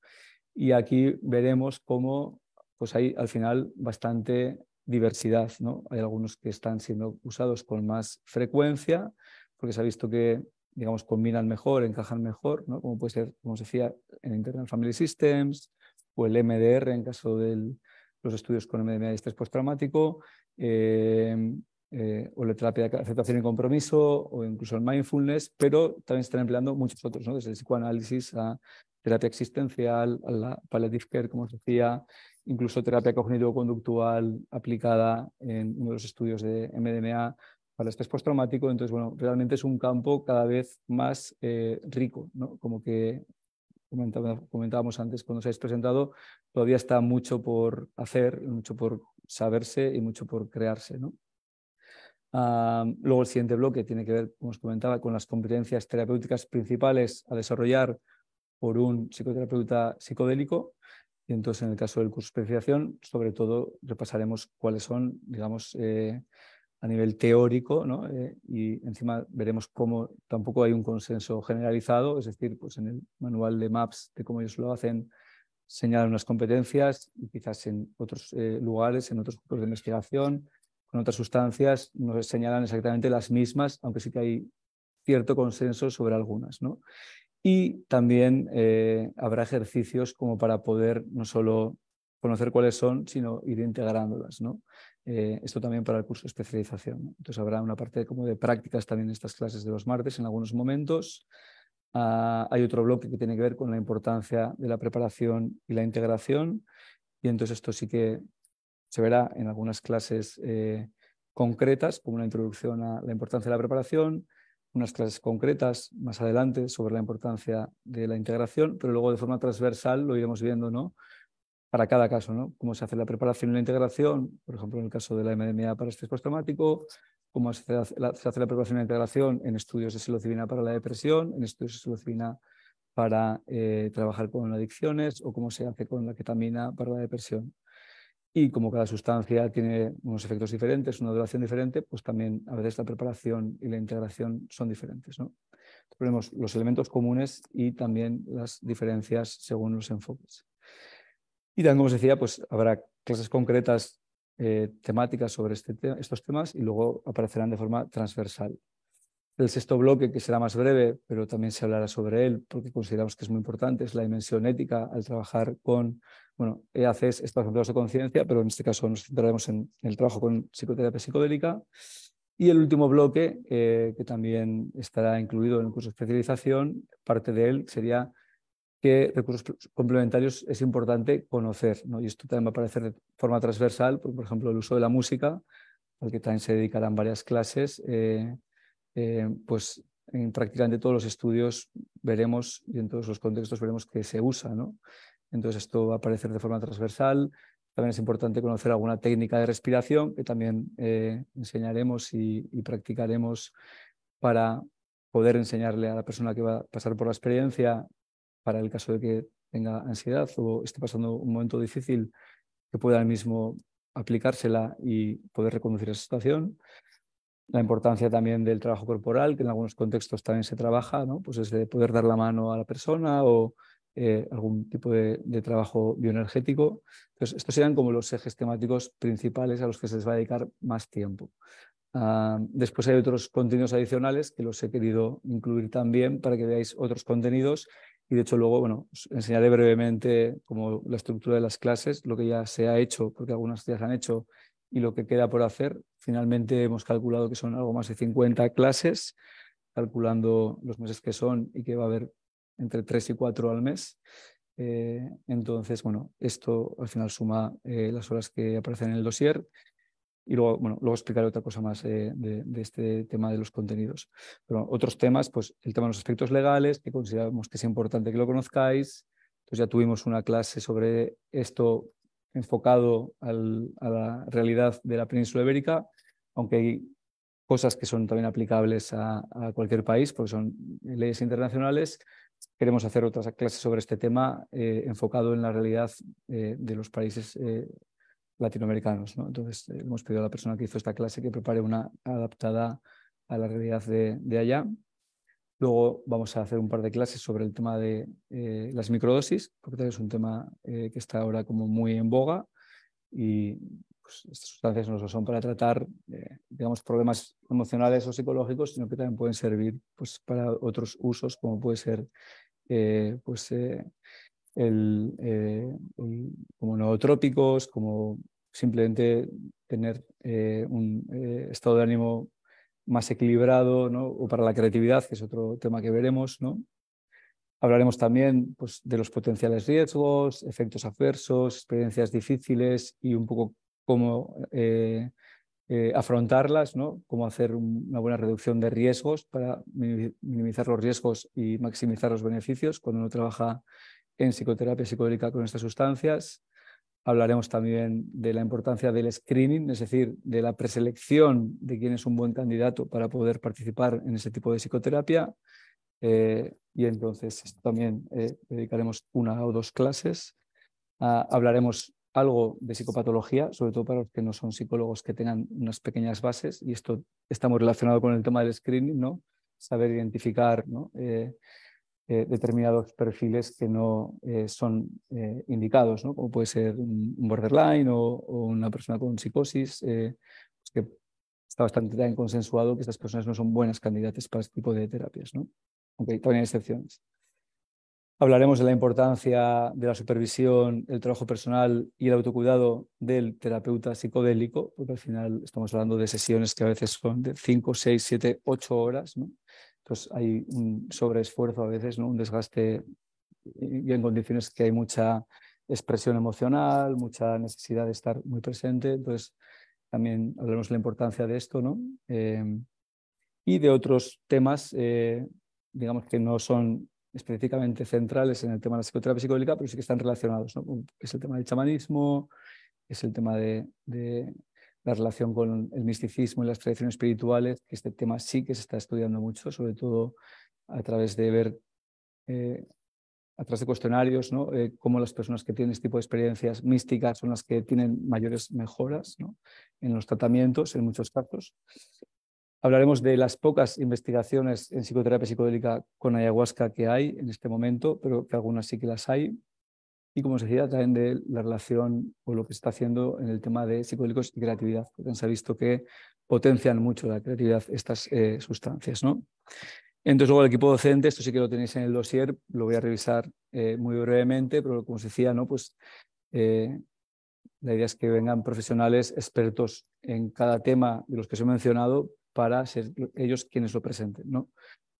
Y aquí veremos cómo pues hay al final bastante diversidad, ¿no? Hay algunos que están siendo usados con más frecuencia, porque se ha visto que digamos, combinan mejor, encajan mejor, como puede ser, como os decía, en Internal Family Systems o el MDR en caso de los estudios con MDMA y estrés postraumático, eh, eh, o la terapia de aceptación y compromiso, o incluso el mindfulness, pero también se están empleando muchos otros, desde el psicoanálisis a terapia existencial, a la palliative care, como os decía, incluso terapia cognitivo-conductual aplicada en uno de los estudios de MDMA, para el estrés postraumático. Entonces, bueno, realmente es un campo cada vez más eh, rico, ¿no? Como que comentábamos antes cuando os habéis presentado, todavía está mucho por hacer, mucho por saberse y mucho por crearse, ¿no? luego el siguiente bloque tiene que ver, como os comentaba, con las competencias terapéuticas principales a desarrollar por un psicoterapeuta psicodélico. Y entonces, en el caso del curso de especialización, sobre todo repasaremos cuáles son, digamos, eh, a nivel teórico, ¿no? Eh, y encima veremos cómo tampoco hay un consenso generalizado, es decir, pues en el manual de MAPS de cómo ellos lo hacen, señalan unas competencias y quizás en otros eh, lugares, en otros grupos de investigación, con otras sustancias, no señalan exactamente las mismas, aunque sí que hay cierto consenso sobre algunas. Y también eh, habrá ejercicios como para poder no solo conocer cuáles son, sino ir integrándolas. ¿no? Eh, esto también para el curso de especialización. Entonces habrá una parte como de prácticas también en estas clases de los martes en algunos momentos. Ah, hay otro bloque que tiene que ver con la importancia de la preparación y la integración. Y entonces esto sí que se verá en algunas clases eh, concretas, como una introducción a la importancia de la preparación, unas clases concretas más adelante sobre la importancia de la integración, pero luego de forma transversal lo iremos viendo, ¿no? para cada caso, ¿no? Cómo se hace la preparación y la integración, por ejemplo, en el caso de la MDMA para estrés postraumático, cómo se hace, la, preparación y la integración en estudios de psilocibina para la depresión, en estudios de psilocibina para eh, trabajar con adicciones o cómo se hace con la ketamina para la depresión. Y como cada sustancia tiene unos efectos diferentes, una duración diferente, pues también a veces la preparación y la integración son diferentes. ¿no? tenemos los elementos comunes y también las diferencias según los enfoques. Y también, como os decía, pues habrá clases concretas eh, temáticas sobre este estos temas y luego aparecerán de forma transversal. El sexto bloque, que será más breve, pero también se hablará sobre él porque consideramos que es muy importante, es la dimensión ética al trabajar con, bueno, EACs, estos ejemplos de conciencia, pero en este caso nos centraremos en, el trabajo con psicoterapia psicodélica. Y el último bloque, eh, que también estará incluido en el curso de especialización, parte de él sería qué recursos complementarios es importante conocer. ¿no? Y esto también va a aparecer de forma transversal, por ejemplo, el uso de la música, al que también se dedicarán varias clases, eh, eh, pues en prácticamente todos los estudios veremos y en todos los contextos veremos que se usa. ¿no? Entonces esto va a aparecer de forma transversal. También es importante conocer alguna técnica de respiración que también eh, enseñaremos y, practicaremos para poder enseñarle a la persona que va a pasar por la experiencia para el caso de que tenga ansiedad o esté pasando un momento difícil, que pueda él mismo aplicársela y poder reconducir esa situación. La importancia también del trabajo corporal, que en algunos contextos también se trabaja, ¿no? pues es de poder dar la mano a la persona o eh, algún tipo de, trabajo bioenergético. Entonces, estos serían como los ejes temáticos principales a los que se les va a dedicar más tiempo. Ah, después hay otros contenidos adicionales que los he querido incluir también para que veáis otros contenidos y de hecho luego, bueno, os enseñaré brevemente como la estructura de las clases, lo que ya se ha hecho, porque algunas ya se han hecho, y lo que queda por hacer. Finalmente hemos calculado que son algo más de 50 clases, calculando los meses que son y que va a haber entre 3 y 4 al mes. Eh, entonces, bueno, esto al final suma eh, las horas que aparecen en el dossier y luego, bueno, luego explicaré otra cosa más de, este tema de los contenidos. Pero otros temas, pues el tema de los aspectos legales, que consideramos que es importante que lo conozcáis. Entonces ya tuvimos una clase sobre esto enfocado a la realidad de la península ibérica, aunque hay cosas que son también aplicables a, cualquier país, porque son leyes internacionales. Queremos hacer otras clases sobre este tema eh, enfocado en la realidad eh, de los países eh, latinoamericanos. Entonces, eh, hemos pedido a la persona que hizo esta clase que prepare una adaptada a la realidad de, allá. Luego vamos a hacer un par de clases sobre el tema de eh, las microdosis, porque es un tema eh, que está ahora como muy en boga y pues, estas sustancias no solo son para tratar, digamos, problemas emocionales o psicológicos, sino que también pueden servir pues, para otros usos, como puede ser pues, el, como neotrópicos, como simplemente tener eh, un eh, estado de ánimo más equilibrado, o para la creatividad, que es otro tema que veremos. ¿no? Hablaremos también pues, de los potenciales riesgos, efectos adversos, experiencias difíciles y un poco cómo eh, afrontarlas, ¿no? cómo hacer una buena reducción de riesgos para minimizar los riesgos y maximizar los beneficios cuando uno trabaja en psicoterapia psicodélica con estas sustancias. Hablaremos también de la importancia del screening, es decir, de la preselección de quién es un buen candidato para poder participar en ese tipo de psicoterapia. Eh, y entonces también eh, dedicaremos una o dos clases. Ah, hablaremos algo de psicopatología, sobre todo para los que no son psicólogos que tengan unas pequeñas bases, y esto está muy relacionado con el tema del screening, ¿no? Saber identificar ¿no? Eh, eh, determinados perfiles que no eh, son eh, indicados, ¿no? como puede ser un, borderline o, una persona con psicosis, pues que está bastante consensuado que estas personas no son buenas candidatas para este tipo de terapias, ¿no? aunque también hay excepciones. Hablaremos de la importancia de la supervisión, el trabajo personal y el autocuidado del terapeuta psicodélico, porque al final estamos hablando de sesiones que a veces son de 5, 6, 7, 8 horas, ¿no? Entonces hay un sobreesfuerzo a veces, ¿no? un desgaste y en condiciones que hay mucha expresión emocional, mucha necesidad de estar muy presente. Entonces también hablaremos de la importancia de esto ¿no? Em, y de otros temas, eh, digamos que no son específicamente centrales en el tema de la psicoterapia psicológica, pero sí que están relacionados. ¿no? Es el tema del chamanismo, es el tema de la relación con el misticismo y las tradiciones espirituales, que este tema sí que se está estudiando mucho, sobre todo a través de ver, eh, a través de cuestionarios, ¿no? Eh, cómo las personas que tienen este tipo de experiencias místicas son las que tienen mayores mejoras en los tratamientos, en muchos casos. Hablaremos de las pocas investigaciones en psicoterapia psicodélica con ayahuasca que hay en este momento, pero que algunas sí que las hay y como os decía también de la relación o lo que está haciendo en el tema de psicodélicos y creatividad, porque se ha visto que potencian mucho la creatividad estas eh, sustancias. ¿no? Entonces luego el equipo docente, esto sí que lo tenéis en el dossier, lo voy a revisar eh, muy brevemente, pero como os decía, ¿no? pues, eh, la idea es que vengan profesionales expertos en cada tema de los que os he mencionado para ser ellos quienes lo presenten. ¿no?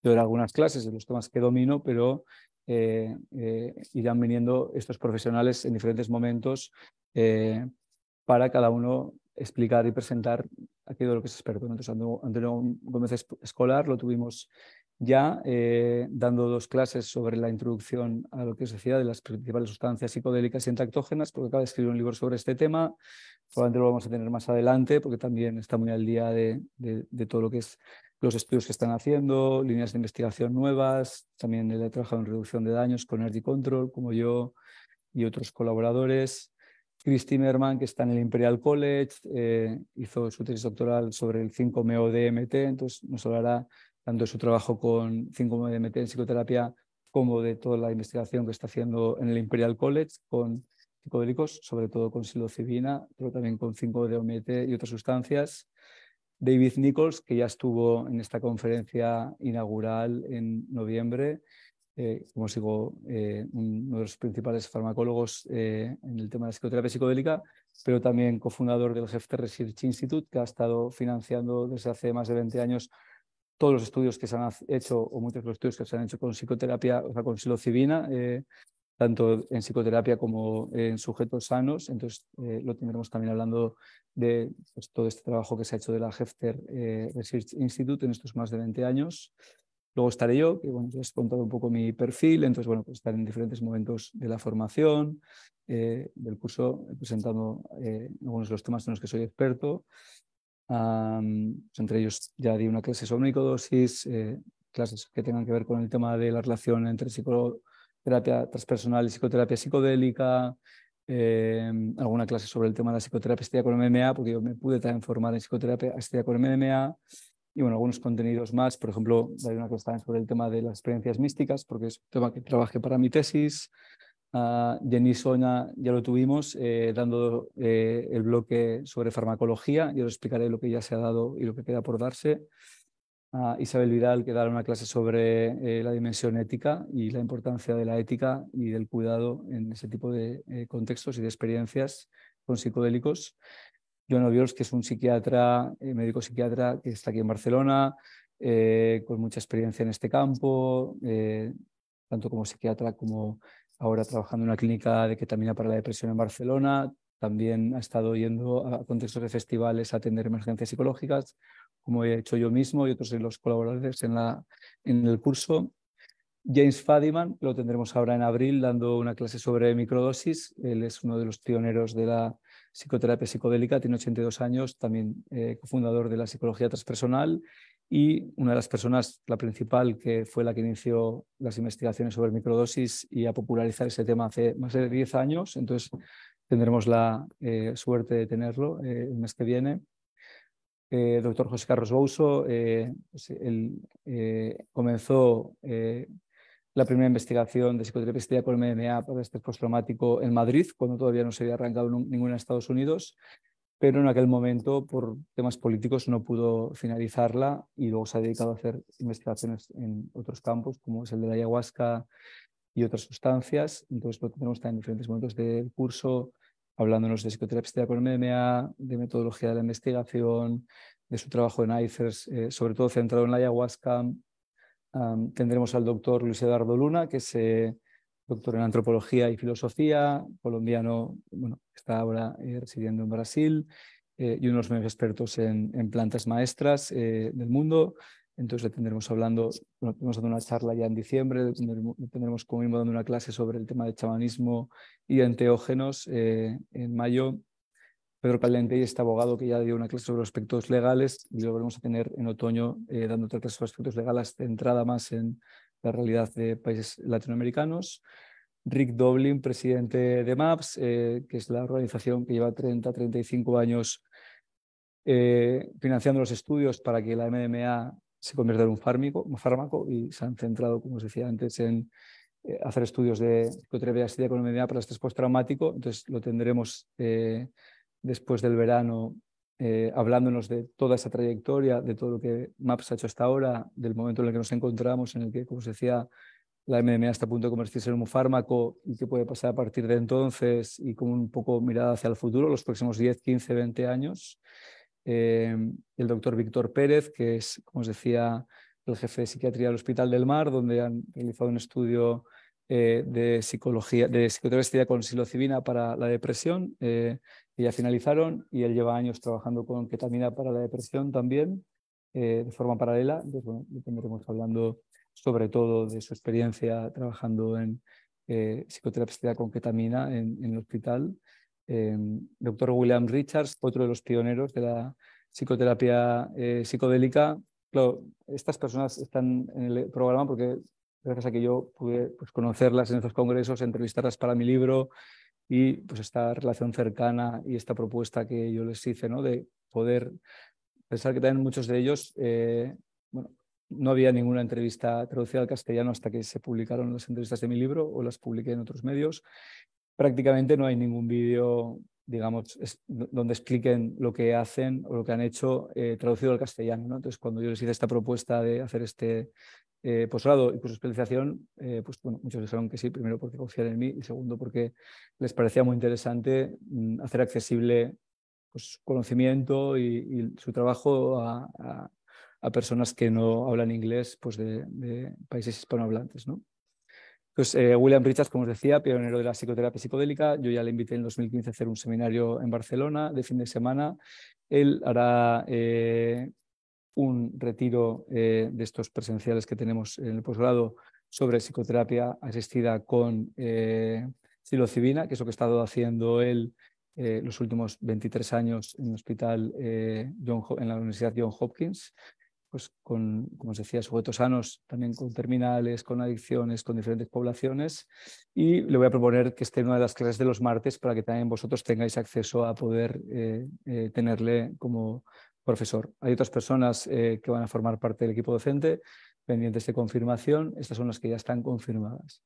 Yo era algunas clases de los temas que domino, pero eh, eh, irán viniendo estos profesionales en diferentes momentos eh, para cada uno explicar y presentar aquello de lo que es experto. ¿no? Entonces, Antonio Gómez Escolar lo tuvimos ya dando dos clases sobre la introducción a lo que os decía de las principales sustancias psicodélicas y entactógenas, porque acaba de escribir un libro sobre este tema. Probablemente lo vamos a tener más adelante, porque también está muy al día de todo lo que es los estudios que están haciendo, líneas de investigación nuevas. También he trabajado en reducción de daños con Energy Control, como yo y otros colaboradores. Chris Timmerman, que está en el Imperial College, eh, hizo su tesis doctoral sobre el 5-MeO-DMT, entonces nos hablará tanto de su trabajo con 5 meo en psicoterapia como de toda la investigación que está haciendo en el Imperial College con psicodélicos, sobre todo con psilocibina, pero también con 5-DMT y otras sustancias. David Nichols, que ya estuvo en esta conferencia inaugural en noviembre, eh, como sigo eh, uno de los principales farmacólogos eh, en el tema de la psicoterapia psicodélica, pero también cofundador del Hefter Research Institute, que ha estado financiando desde hace más de 20 años todos los estudios que se han hecho, o muchos de los estudios que se han hecho con psicoterapia, o sea, con psilocibina, tanto en psicoterapia como en sujetos sanos. Entonces, eh, lo tendremos también hablando de pues, todo este trabajo que se ha hecho de la Hefter eh, Research Institute en estos más de 20 años. Luego estaré yo, que bueno, he contado un poco mi perfil, entonces, bueno, pues estar en diferentes momentos de la formación, eh, del curso, presentando algunos de los temas en los que soy experto. Pues, entre ellos ya di una clase sobre micodosis, clases que tengan que ver con el tema de la relación entre psicólogo terapia transpersonal y psicoterapia psicodélica, em, alguna clase sobre el tema de la psicoterapia estética con MMA, porque yo me pude también formar en psicoterapia estética con MMA, y bueno, algunos contenidos más, por ejemplo, hay una clase sobre el tema de las experiencias místicas, porque es un tema que trabajé para mi tesis. Ah, Jenny Soña ya lo tuvimos eh, dando eh, el bloque sobre farmacología. Yo les explicaré lo que ya se ha dado y lo que queda por darse. Isabel Vidal, que dará una clase sobre eh, la dimensión ética y la importancia de la ética y del cuidado en ese tipo de eh, contextos y de experiencias con psicodélicos. Joan Obiols, que es un psiquiatra, eh, médico psiquiatra que está aquí en Barcelona, con mucha experiencia en este campo, tanto como psiquiatra como ahora trabajando en una clínica de ketamina para la depresión en Barcelona. También ha estado yendo a contextos de festivales a atender emergencias psicológicas como he hecho yo mismo y otros de los colaboradores en, la, en el curso. James Fadiman, lo tendremos ahora en abril dando una clase sobre microdosis. Él es uno de los pioneros de la psicoterapia psicodélica, tiene 82 años, también eh, cofundador de la psicología transpersonal y una de las personas, la principal, que fue la que inició las investigaciones sobre microdosis y a popularizar ese tema hace más de 10 años. Entonces tendremos la eh, suerte de tenerlo eh, el mes que viene. Eh, doctor José Carlos Bouso, eh, pues, eh, comenzó la primera investigación de psicoterapia con MMA para este postraumático en Madrid, cuando todavía no se había arrancado ninguna en Estados Unidos, pero en aquel momento, por temas políticos, no pudo finalizarla y luego se ha dedicado a hacer investigaciones en otros campos, como es el de la ayahuasca y otras sustancias. Entonces, lo tenemos también en diferentes momentos del curso hablándonos de psicoterapia con de metodología de la investigación, de su trabajo en ICERS, eh, sobre todo centrado en la ayahuasca. tendremos al doctor Luis Eduardo Luna, que es eh, doctor en antropología y filosofía, colombiano, bueno, está ahora eh, residiendo en Brasil, y unos de los expertos en plantas maestras del mundo. Entonces le tendremos hablando, bueno, tendremos una charla ya en diciembre, tendremos, conmigo como dando una clase sobre el tema de chamanismo y anteógenos eh, en mayo. Pedro Palente, este abogado que ya dio una clase sobre los aspectos legales y lo volvemos a tener en otoño eh, dando otra sobre aspectos legales centrada más en la realidad de países latinoamericanos. Rick Doblin, presidente de MAPS, eh, que es la organización que lleva 30, 35 años financiando los estudios para que la MDMA se convierte en un un fármaco y se han centrado, como os decía antes, en eh, hacer estudios de psicoterapia y de economía para el estrés postraumático. Entonces lo tendremos eh, después del verano eh, hablándonos de toda esa trayectoria, de todo lo que MAPS ha hecho hasta ahora, del momento en el que nos encontramos, en el que, como os decía, la MMA está a punto de convertirse en un fármaco y qué puede pasar a partir de entonces y con un poco mirada hacia el futuro, los próximos 10, 15, 20 años. Em, el doctor Víctor Pérez, que es, como os decía, el jefe de psiquiatría del Hospital del Mar, donde han realizado un estudio eh, de psicología, de psicoterapia con psilocibina para la depresión, que eh, ya finalizaron, y él lleva años trabajando con ketamina para la depresión también, eh, de forma paralela. Entonces, bueno, tendremos hablando sobre todo de su experiencia trabajando en psicoterapia con ketamina en el hospital. Em, doctor William Richards, otro de los pioneros de la psicoterapia eh, psicodélica. Claro, estas personas están en el programa porque gracias a que yo pude pues, conocerlas en esos congresos, entrevistarlas para mi libro y pues esta relación cercana y esta propuesta que yo les hice, ¿no? De poder pensar que también muchos de ellos, eh, bueno, no había ninguna entrevista traducida al castellano hasta que se publicaron las entrevistas de mi libro o las publiqué en otros medios prácticamente no hay ningún vídeo, digamos, donde expliquen lo que hacen o lo que han hecho eh, traducido al castellano. ¿no? Entonces, cuando yo les hice esta propuesta de hacer este eh, posgrado y curso especialización, eh, pues bueno, muchos dijeron que sí, primero porque confían en mí y segundo porque les parecía muy interesante mm, hacer accesible su pues, conocimiento y, su trabajo a, personas que no hablan inglés pues de, de países hispanohablantes. ¿no? Pues, eh, William Richards, como os decía, pionero de la psicoterapia psicodélica, yo ya le invité en 2015 a hacer un seminario en Barcelona de fin de semana. Él hará eh, un retiro eh, de estos presenciales que tenemos en el posgrado sobre psicoterapia asistida con psilocibina, que es lo que ha estado haciendo él los últimos 23 años en el hospital John, en la Universidad John Hopkins pues con, como os decía, sujetos sanos, también con terminales, con adicciones, con diferentes poblaciones. Y le voy a proponer que esté en una de las clases de los martes para que también vosotros tengáis acceso a poder eh, eh, tenerle como profesor. Hay otras personas eh, que van a formar parte del equipo docente pendientes de confirmación. Estas son las que ya están confirmadas.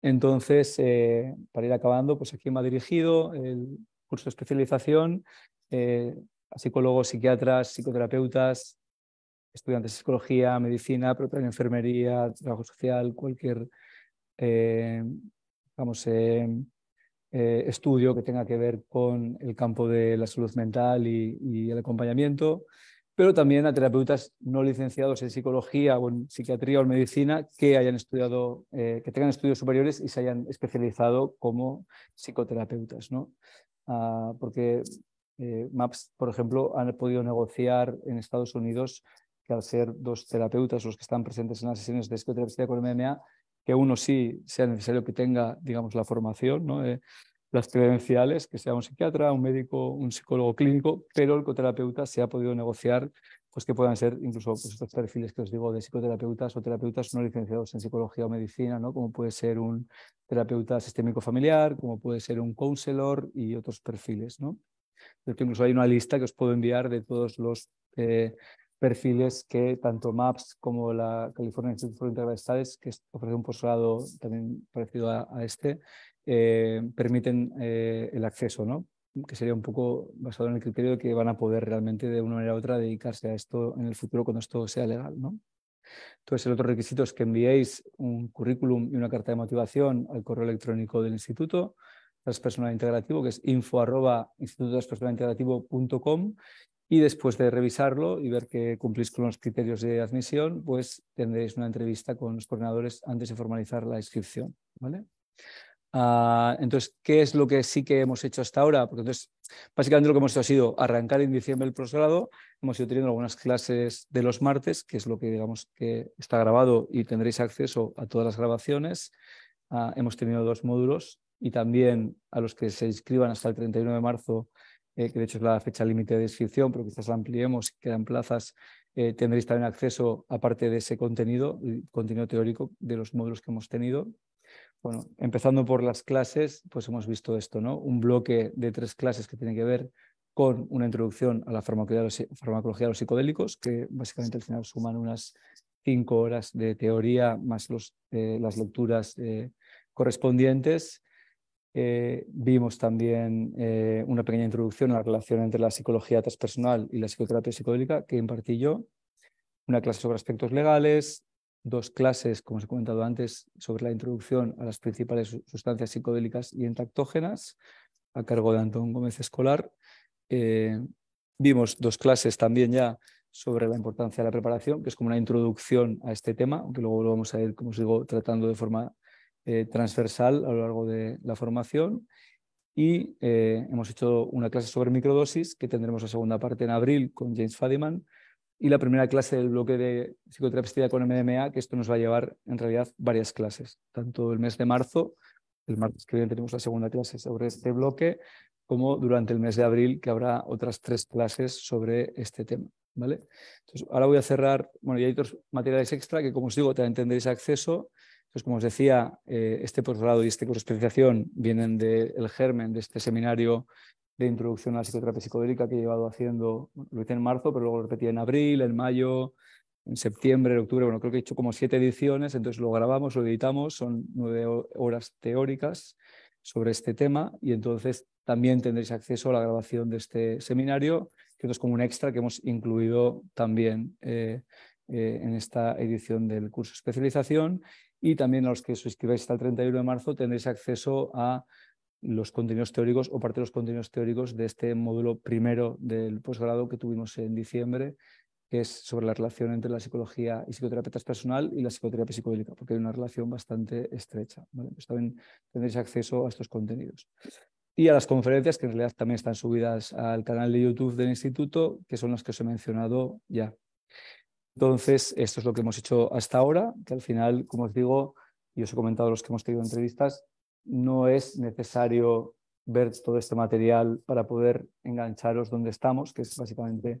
Entonces, para ir acabando, pues aquí me ha dirigido el curso de especialización a psicólogos, psiquiatras, psicoterapeutas, estudiantes de psicología, medicina, pero también enfermería, trabajo social, cualquier eh, eh, eh, estudio que tenga que ver con el campo de la salud mental y, el acompañamiento, pero también a terapeutas no licenciados en psicología o en psiquiatría o en medicina que hayan estudiado, que tengan estudios superiores y se hayan especializado como psicoterapeutas, ah, porque MAPS, por ejemplo, han podido negociar en Estados Unidos que al ser dos terapeutas los que están presentes en las sesiones de psicoterapia con MMA, que uno sí sea necesario que tenga, digamos, la formación, ¿no? Eh, las credenciales, que sea un psiquiatra, un médico, un psicólogo clínico, pero el coterapeuta se ha podido negociar pues que puedan ser incluso pues, estos perfiles que os digo de psicoterapeutas o terapeutas no licenciados en psicología o medicina, ¿no? como puede ser un terapeuta sistémico familiar, como puede ser un counselor y otros perfiles. ¿no? incluso hay una lista que os puedo enviar de todos los eh, perfiles que tanto MAPS como la California Institute for Integrated Studies, que ofrece un postulado también parecido a, este, eh, permiten eh, el acceso, ¿no? que sería un poco basado en el criterio de que van a poder realmente de una manera u otra dedicarse a esto en el futuro cuando esto sea legal. ¿no? Entonces, el otro requisito es que enviéis un currículum y una carta de motivación al correo electrónico del instituto, Transpersonal Integrativo, que es info arroba y después de revisarlo y ver que cumplís con los criterios de admisión, pues tendréis una entrevista con los coordinadores antes de formalizar la inscripción. ¿vale? Ah, entonces, ¿qué es lo que sí que hemos hecho hasta ahora? Porque entonces, básicamente lo que hemos hecho ha sido arrancar en diciembre el posgrado, hemos ido teniendo algunas clases de los martes, que es lo que digamos que está grabado y tendréis acceso a todas las grabaciones. Ah, hemos tenido dos módulos y también a los que se inscriban hasta el 31 de marzo eh, que de hecho es la fecha límite de inscripción, pero quizás la ampliemos, y quedan plazas, eh, tendréis también acceso, a parte de ese contenido, el contenido teórico de los módulos que hemos tenido. Bueno, empezando por las clases, pues hemos visto esto, ¿no? Un bloque de tres clases que tiene que ver con una introducción a la farmacología de los, psicodélicos, que básicamente al final suman unas cinco horas de teoría más eh, las lecturas correspondientes. Eh, vimos también eh, una pequeña introducción a la relación entre la psicología transpersonal y la psicoterapia psicodélica que impartí yo, una clase sobre aspectos legales, dos clases, como os he comentado antes, sobre la introducción a las principales sustancias psicodélicas y entactógenas, a cargo de Antón Gómez Escolar. Eh, vimos dos clases también ya sobre la importancia de la preparación, que es como una introducción a este tema, aunque luego lo vamos a ir, como os digo, tratando de forma eh, transversal a lo largo de la formación y eh, hemos hecho una clase sobre microdosis que tendremos la segunda parte en abril con James Fadiman y la primera clase del bloque de psicoterapia con MDMA, que esto nos va a llevar en realidad varias clases, tanto el mes de marzo, el martes que viene tenemos la segunda clase sobre este bloque, como durante el mes de abril, que habrá otras tres clases sobre este tema. ¿vale? ahora voy a cerrar, bueno, ya hay otros materiales extra que, como os digo, tendréis acceso pues como os decía, eh, este postgrado y este curso de especialización vienen del germen de este seminario de introducción a la psicoterapia psicodélica que he llevado haciendo, lo hice en marzo, pero luego lo repetí en abril, en mayo, en septiembre, en octubre, bueno, creo que he hecho como siete ediciones, entonces lo grabamos, lo editamos, son nueve horas teóricas sobre este tema y entonces también tendréis acceso a la grabación de este seminario, que es como un extra que hemos incluido también eh, eh, en esta edición del curso de especialización y también a los que suscribáis hasta el 31 de marzo tendréis acceso a los contenidos teóricos o parte de los contenidos teóricos de este módulo primero del posgrado que tuvimos en diciembre, que es sobre la relación entre la psicología y psicoterapia transpersonal y la psicoterapia psicodélica, porque hay una relación bastante estrecha. ¿vale? Pues también tendréis acceso a estos contenidos. Y a las conferencias, que en realidad también están subidas al canal de YouTube del instituto, que son las que os he mencionado ya. Entonces, esto es lo que hemos hecho hasta ahora, que al final, como os digo, y os he comentado los que hemos tenido entrevistas, no es necesario ver todo este material para poder engancharos donde estamos, que es básicamente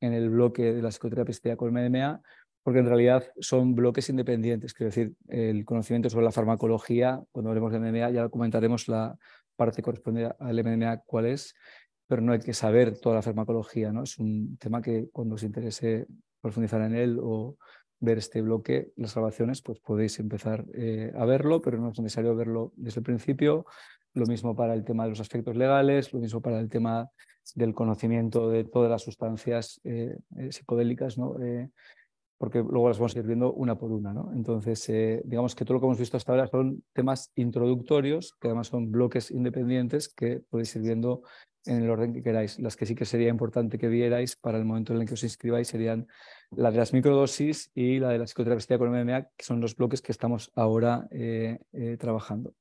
en el bloque de la psicoterapia psiquiátrica con MDMA, porque en realidad son bloques independientes. Quiero decir, el conocimiento sobre la farmacología, cuando hablemos de MDMA, ya comentaremos la parte correspondiente al MDMA cuál es, pero no hay que saber toda la farmacología, ¿no? Es un tema que cuando os interese profundizar en él o ver este bloque, las grabaciones, pues podéis empezar eh, a verlo, pero no es necesario verlo desde el principio. Lo mismo para el tema de los aspectos legales, lo mismo para el tema del conocimiento de todas las sustancias eh, eh, psicodélicas, ¿no? porque luego las vamos a ir viendo una por una. ¿no? Entonces, digamos que todo lo que hemos visto hasta ahora son temas introductorios, que además son bloques independientes que podéis ir viendo en el orden que queráis. Las que sí que sería importante que vierais para el momento en el que os inscribáis serían la de las microdosis y la de la psicoterapia con MMA, que son los bloques que estamos ahora eh, eh, trabajando.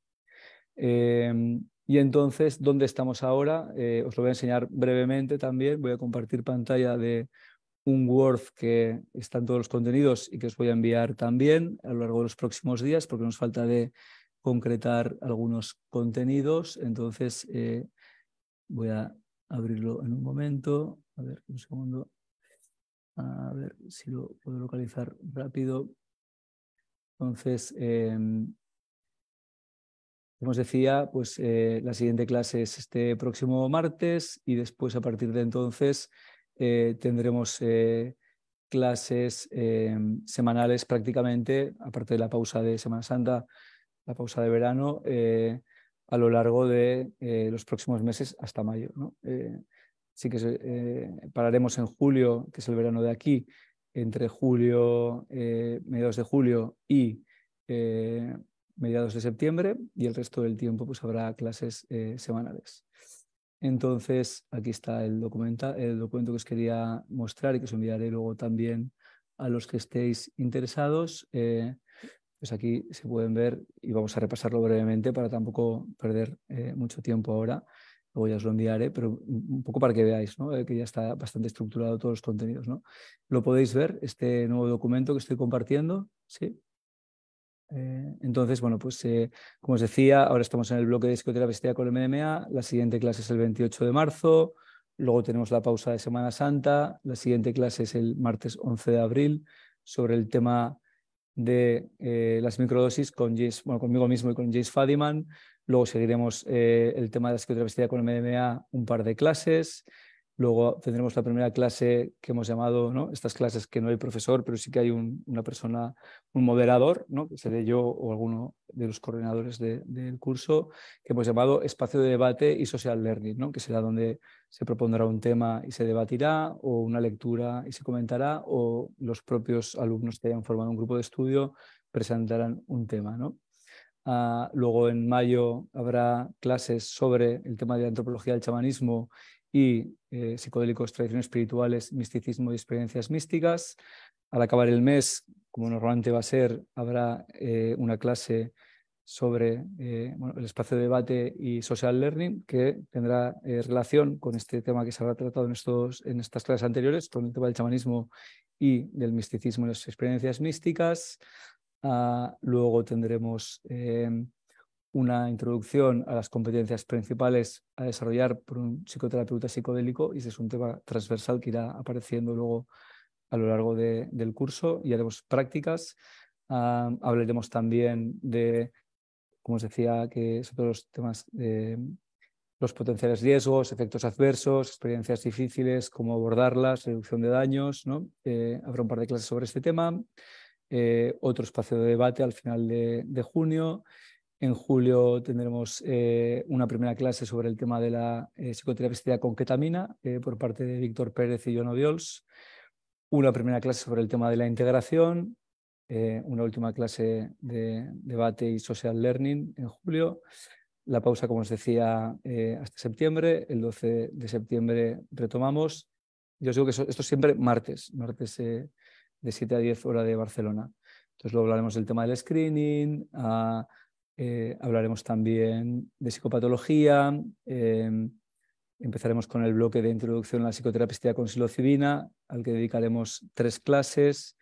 Em, y entonces, ¿dónde estamos ahora? Eh, os lo voy a enseñar brevemente también. Voy a compartir pantalla de un Word que están todos los contenidos y que os voy a enviar también a lo largo de los próximos días, porque nos falta de concretar algunos contenidos. Entonces, Voy a abrirlo en un momento. A ver, un segundo. A ver si lo puedo localizar rápido. Entonces, em, como os decía, pues eh, la siguiente clase es este próximo martes y después a partir de entonces eh, tendremos eh, clases em, semanales prácticamente, aparte de la pausa de Semana Santa, la pausa de verano a lo largo de eh, los próximos meses hasta mayo. Así eh, sí que eh, pararemos en julio, que es el verano de aquí, entre julio, mediados de julio y mediados de septiembre, y el resto del tiempo pues, habrá clases semanales. Entonces, aquí está el, el documento que os quería mostrar y que os enviaré luego también a los que estéis interesados. Pues aquí se pueden ver, y vamos a repasarlo brevemente para tampoco perder eh, mucho tiempo ahora, luego ya os lo enviaré, pero un poco para que veáis, ¿no? Eh, que ya está bastante estructurado todos los contenidos. ¿no? Lo podéis ver, este nuevo documento que estoy compartiendo, ¿sí? Eh, entonces, bueno, pues como os decía, ahora estamos en el bloque de psicoterapia con el MMA, la siguiente clase es el 28 de marzo, luego tenemos la pausa de Semana Santa, la siguiente clase es el martes 11 de abril sobre el tema de eh, las microdosis con James, bueno, conmigo mismo y con Jace Fadiman. Luego seguiremos eh, el tema de la psicoterapia con el MDMA, un par de clases. Luego tendremos la primera clase que hemos llamado, ¿no? estas clases que no hay profesor, pero sí que hay una persona, un moderador, ¿no? que seré yo o alguno de los coordinadores del curso, que hemos llamado espacio de debate y social learning, ¿no? que será donde se propondrá un tema y se debatirá, o una lectura y se comentará, o los propios alumnos que hayan formado un grupo de estudio presentarán un tema. ¿no? Ah, luego en mayo habrá clases sobre el tema de antropología del chamanismo y eh, psicodélicos, tradiciones espirituales, misticismo y experiencias místicas. Al acabar el mes, como normalmente va a ser, habrá eh, una clase sobre eh, el espacio de debate y social learning que tendrá relación con este tema que se habrá tratado en, estos, en estas clases anteriores, con el tema del chamanismo y del misticismo y las experiencias místicas. Ah, luego tendremos una introducción a las competencias principales a desarrollar por un psicoterapeuta psicodélico y ese es un tema transversal que irá apareciendo luego a lo largo del curso y haremos prácticas. Ah, hablaremos también de, como os decía, que sobre los temas de los potenciales riesgos, efectos adversos, experiencias difíciles, cómo abordarlas, reducción de daños. ¿no? Eh, habrá un par de clases sobre este tema. Eh, otro espacio de debate al final de junio. En julio tendremos eh, una primera clase sobre el tema de la eh, psicoterapia con ketamina eh, por parte de Víctor Pérez y Jono biols. Una primera clase sobre el tema de la integración. una última clase de debate y social learning en julio. La pausa, como os decía, hasta septiembre. El 12 de septiembre retomamos. Yo os digo que esto es siempre martes, martes de 7 a 10 hora de Barcelona. Entonces luego hablaremos del tema del screening. A, ah, eh, hablaremos también de psicopatología. Eh, empezaremos con el bloque de introducción a la psicoterapia con psilocibina, al que dedicaremos tres clases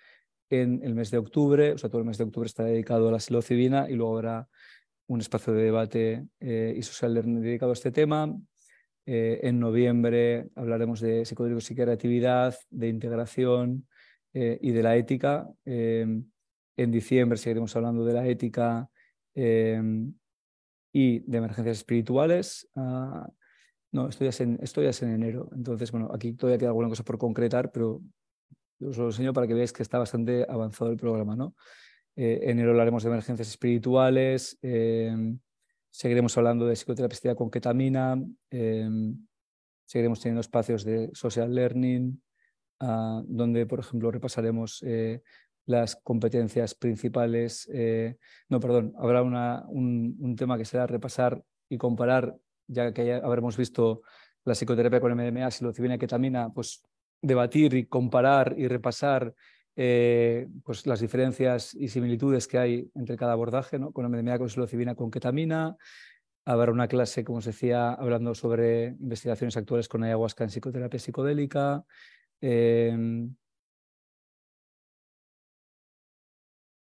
en el mes de octubre. O sea, todo el mes de octubre está dedicado a la psilocibina y luego habrá un espacio de debate eh, y social dedicado a este tema. en noviembre hablaremos de psicodélicos y creatividad, de integración y de la ética. en diciembre seguiremos hablando de la ética Em, y de emergencias espirituales. Ah, no, esto ya, es en, en enero. Entonces, bueno, aquí todavía queda alguna cosa por concretar, pero os lo enseño para que veáis que está bastante avanzado el programa, ¿no? Eh, enero hablaremos de emergencias espirituales, em, seguiremos hablando de psicoterapia con ketamina, em, seguiremos teniendo espacios de social learning, ah, donde, por ejemplo, repasaremos eh, las competencias principales. Eh, no, perdón, habrá una, un, tema que será repasar y comparar, ya que ya habremos visto la psicoterapia con MDMA, psilocibina y ketamina, pues debatir y comparar y repasar eh, pues las diferencias y similitudes que hay entre cada abordaje, ¿no? con MDMA, con psilocibina, con ketamina. Habrá una clase, como os decía, hablando sobre investigaciones actuales con ayahuasca en psicoterapia psicodélica. Em,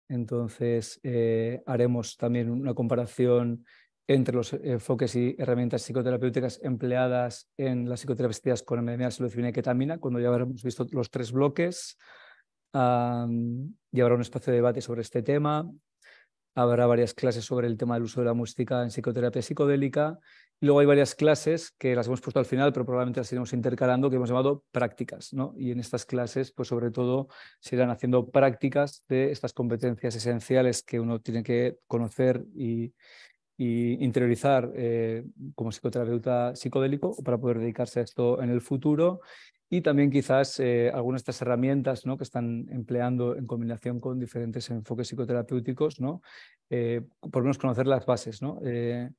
Entonces, eh, haremos también una comparación entre los enfoques y herramientas psicoterapéuticas empleadas en las psicoterapias con MDMA, psilocibina y ketamina, cuando ya habremos visto los tres bloques. y habrá un espacio de debate sobre este tema habrá varias clases sobre el tema del uso de la música en psicoterapia psicodélica. Y luego hay varias clases que las hemos puesto al final, pero probablemente las iremos intercalando, que hemos llamado prácticas. ¿no? Y en estas clases, pues sobre todo, se irán haciendo prácticas de estas competencias esenciales que uno tiene que conocer y, interiorizar eh, como psicoterapeuta psicodélico para poder dedicarse a esto en el futuro y también quizás eh, algunas de estas herramientas que están empleando en combinación con diferentes enfoques psicoterapéuticos, ¿no? Eh, por lo menos conocer las bases eh,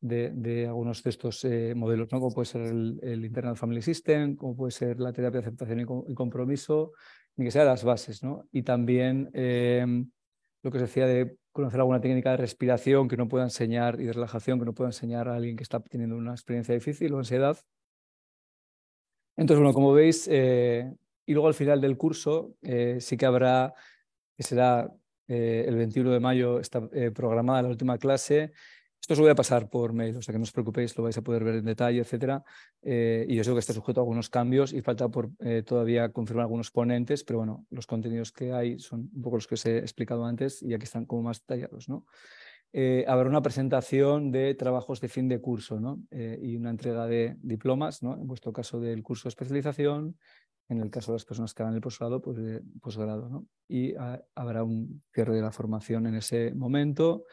de, algunos de estos modelos, como puede ser el, Internal Family System, como puede ser la terapia de aceptación y, compromiso, ni que sean las bases. Y también lo que se decía de conocer alguna técnica de respiración que no pueda enseñar y de relajación que no pueda enseñar a alguien que está teniendo una experiencia difícil o ansiedad, entonces, bueno, como veis, eh, y luego al final del curso eh, sí que habrá, que será eh, el 21 de mayo, está programada la última clase. Esto os lo voy a pasar por mail, o sea que no os preocupéis, lo vais a poder ver en detalle, etcétera. y yo sé que está sujeto a algunos cambios y falta por todavía confirmar algunos ponentes, pero bueno, los contenidos que hay son un poco los que os he explicado antes y aquí están como más detallados, ¿no? Eh, habrá una presentación de trabajos de fin de curso ¿no? Eh, y una entrega de diplomas, ¿no? en vuestro caso del curso de especialización, en el caso de las personas que hagan el posgrado, pues de eh, posgrado. ¿no? Y habrá un cierre de la formación en ese momento.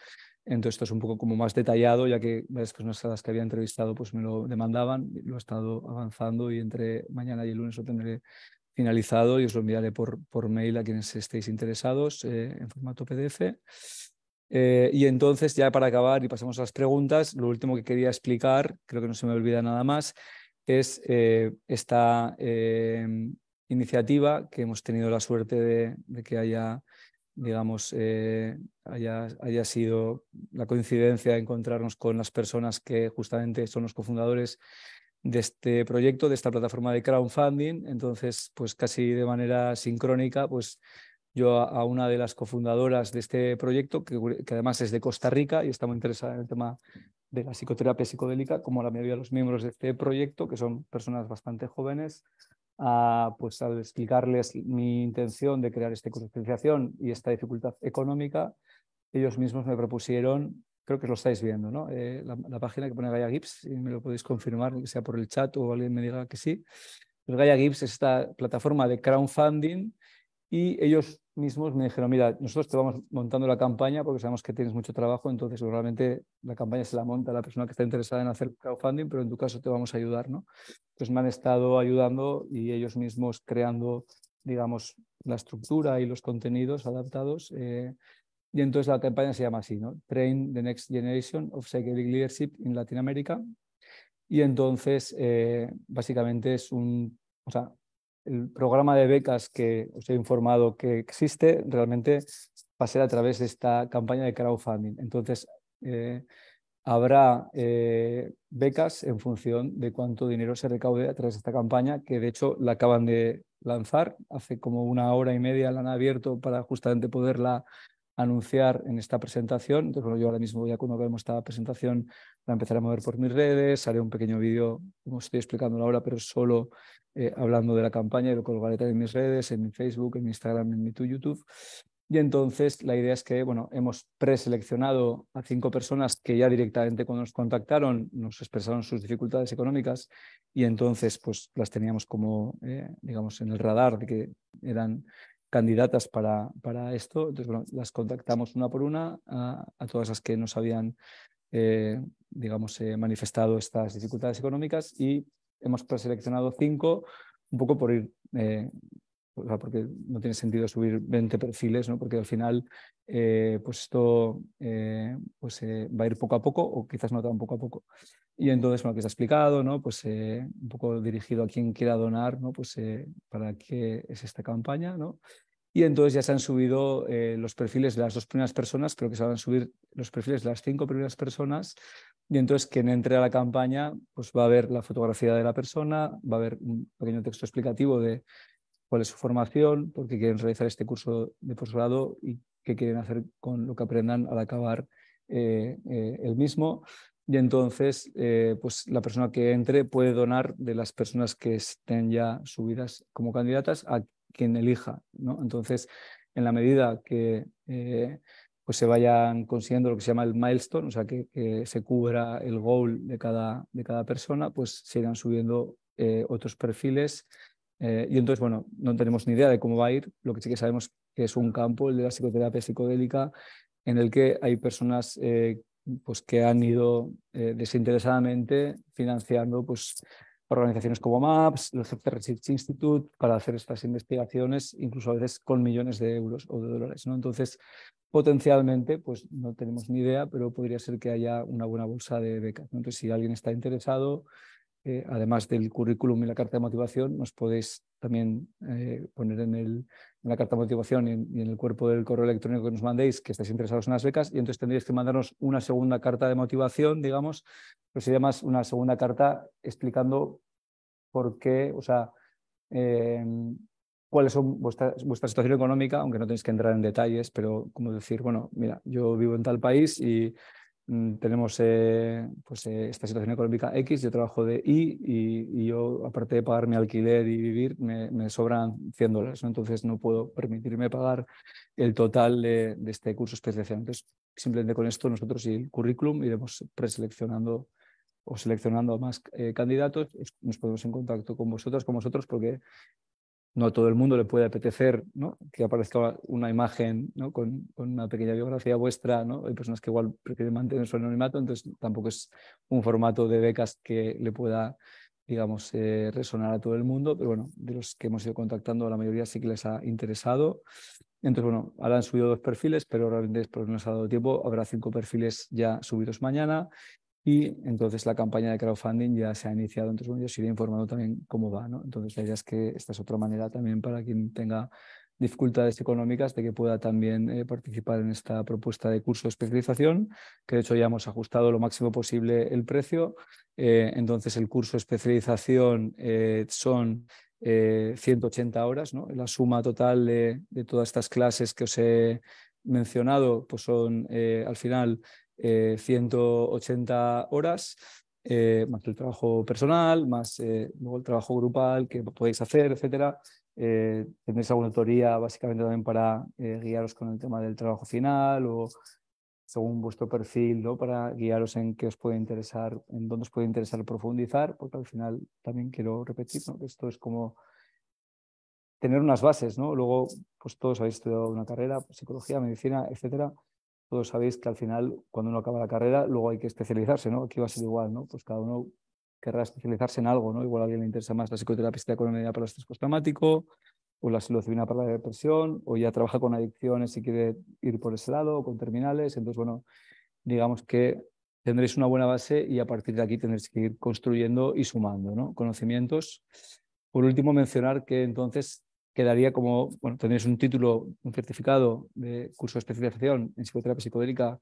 Entonces esto es un poco como más detallado, ya que varias personas a las que había entrevistado pues me lo demandaban, lo he estado avanzando y entre mañana y el lunes lo tendré finalizado y os lo enviaré por, por mail a quienes estéis interesados en formato PDF. Eh, y entonces, ya para acabar y pasamos a las preguntas, lo último que quería explicar, creo que no se me olvida nada más, es eh, esta eh, iniciativa que hemos tenido la suerte de, de que haya, digamos, haya, haya sido la coincidencia de encontrarnos con las personas que justamente son los cofundadores de este proyecto, de esta plataforma de crowdfunding. Entonces, pues casi de manera sincrónica, pues yo a, una de las cofundadoras de este proyecto, que, además es de Costa Rica y está muy interesada en el tema de la psicoterapia psicodélica, como la mayoría de los miembros de este proyecto, que son personas bastante jóvenes, a, ah, pues al explicarles mi intención de crear esta concienciación y esta dificultad económica, ellos mismos me propusieron creo que lo estáis viendo, ¿no? Eh, la, página que pone Gaia Gibbs, y me lo podéis confirmar, sea por el chat o alguien me diga que sí. Pues Gaia Gibbs es esta plataforma de crowdfunding y ellos mismos me dijeron, mira, nosotros te vamos montando la campaña porque sabemos que tienes mucho trabajo, entonces normalmente la campaña se la monta la persona que está interesada en hacer crowdfunding, pero en tu caso te vamos a ayudar, ¿no? Entonces me han estado ayudando y ellos mismos creando, digamos, la estructura y los contenidos adaptados. Eh, y entonces la campaña se llama así, ¿no? Train the Next Generation of Psychedelic Leadership in Latin America. Y entonces, eh, básicamente es un, o sea, el programa de becas que os he informado que existe realmente va a ser a través de esta campaña de crowdfunding. Entonces, eh, habrá eh, becas en función de cuánto dinero se recaude a través de esta campaña, que de hecho la acaban de lanzar. Hace como una hora y media la han abierto para justamente poderla anunciar en esta presentación. Entonces, yo ahora mismo ya cuando vemos esta presentación la empezaré a mover por mis redes, haré un pequeño vídeo, como estoy explicando ahora, pero solo eh, hablando de la campaña y lo colgaré también en mis redes, en mi Facebook, en mi Instagram, en mi YouTube. Y entonces la idea es que, bueno, hemos preseleccionado a cinco personas que ya directamente cuando nos contactaron nos expresaron sus dificultades económicas y entonces pues las teníamos como, eh, digamos, en el radar de que eran candidatas para, para esto. Entonces, bueno, las contactamos una por una a, todas las que nos habían, eh, digamos, eh, manifestado estas dificultades económicas y hemos preseleccionado cinco, un poco por ir, eh, o sea, porque no tiene sentido subir 20 perfiles, ¿no? porque al final, pues esto pues, va a ir poco a poco o quizás no tan poco a poco. Y entonces, bueno, se ha explicado, ¿no? Pues eh, un poco dirigido a quien quiera donar, ¿no? Pues eh, para qué es esta campaña, ¿no? Y entonces ya se han subido eh, los perfiles de las dos primeras personas, creo que se van a subir los perfiles de las cinco primeras personas. Y entonces quien entre a la campaña, pues va a ver la fotografía de la persona, va a ver un pequeño texto explicativo de cuál es su formación, por qué quieren realizar este curso de posgrado y qué quieren hacer con lo que aprendan al acabar el mismo y entonces eh, pues la persona que entre puede donar de las personas que estén ya subidas como candidatas a quien elija. ¿no? Entonces, en la medida que eh, pues se vayan consiguiendo lo que se llama el milestone, o sea, que, se cubra el goal de cada, de cada persona, pues se irán subiendo eh, otros perfiles. y entonces, bueno, no tenemos ni idea de cómo va a ir, lo que sí que sabemos que es un campo, el de la psicoterapia psicodélica, en el que hay personas pues, que han ido eh, desinteresadamente financiando pues, organizaciones como MAPS, el Center Research Institute, para hacer estas investigaciones, incluso a veces con millones de euros o de dólares. ¿no? Entonces, potencialmente, pues no tenemos ni idea, pero podría ser que haya una buena bolsa de becas. Entonces, si alguien está interesado, eh, además del currículum y la carta de motivación, nos podéis también eh, poner en, el, la carta de motivación y en, el cuerpo del correo electrónico que nos mandéis que estáis interesados en las becas y entonces tendréis que mandarnos una segunda carta de motivación, digamos, pero sería más una segunda carta explicando por qué, o sea, eh, cuáles son vuestra, vuestra situación económica, aunque no tenéis que entrar en detalles, pero como decir, bueno, mira, yo vivo en tal país y Mm, tenemos eh, pues, eh, esta situación económica X, yo trabajo de Y y, yo, aparte de pagar mi alquiler y vivir, me, sobran 100 dólares. Entonces, no puedo permitirme pagar el total de, este curso especial. Entonces, simplemente con esto nosotros y el currículum iremos preseleccionando o seleccionando a más eh, candidatos. Nos ponemos en contacto con vosotras, con vosotros, porque no a todo el mundo le puede apetecer ¿no? que aparezca una imagen ¿no? con, una pequeña biografía vuestra. ¿no? Hay personas que igual prefieren mantener su anonimato, entonces tampoco es un formato de becas que le pueda digamos, eh, resonar a todo el mundo, pero bueno, de los que hemos ido contactando, la mayoría sí que les ha interesado. Entonces, bueno, ahora han subido dos perfiles, pero realmente porque no les ha dado tiempo. Habrá cinco perfiles ya subidos mañana y entonces la campaña de crowdfunding ya se ha iniciado, en bueno, yo y iré informando también cómo va, ¿no? Entonces la idea es que esta es otra manera también para quien tenga dificultades económicas de que pueda también eh, participar en esta propuesta de curso de especialización, que de hecho ya hemos ajustado lo máximo posible el precio. Eh, entonces el curso de especialización eh, son 180 horas, ¿no? La suma total de, todas estas clases que os he mencionado, pues son al final 180 eh, horas, eh, más el trabajo personal, más eh, luego el trabajo grupal que podéis hacer, etcétera. tendréis alguna teoría básicamente también para guiaros con el tema del trabajo final o según vuestro perfil, ¿no? para guiaros en qué os puede interesar, en dónde os puede interesar profundizar, porque al final también quiero repetir que esto es como tener unas bases, ¿no? Luego, pues todos habéis estudiado una carrera, psicología, medicina, etcétera, todos sabéis que al final, cuando uno acaba la carrera, luego hay que especializarse, ¿no? Aquí va a ser igual, ¿no? Pues cada uno querrá especializarse en algo, ¿no? Igual a alguien le interesa más la psicoterapia economía para el estrés postraumático, o la psilocibina para la depresión, o ya trabaja con adicciones y quiere ir por ese lado, o con terminales. Entonces, bueno, digamos que tendréis una buena base y a partir de aquí tendréis que ir construyendo y sumando ¿no? conocimientos. Por último, mencionar que entonces quedaría como, bueno, tendrías un título, un certificado de curso de especialización en psicoterapia psicodélica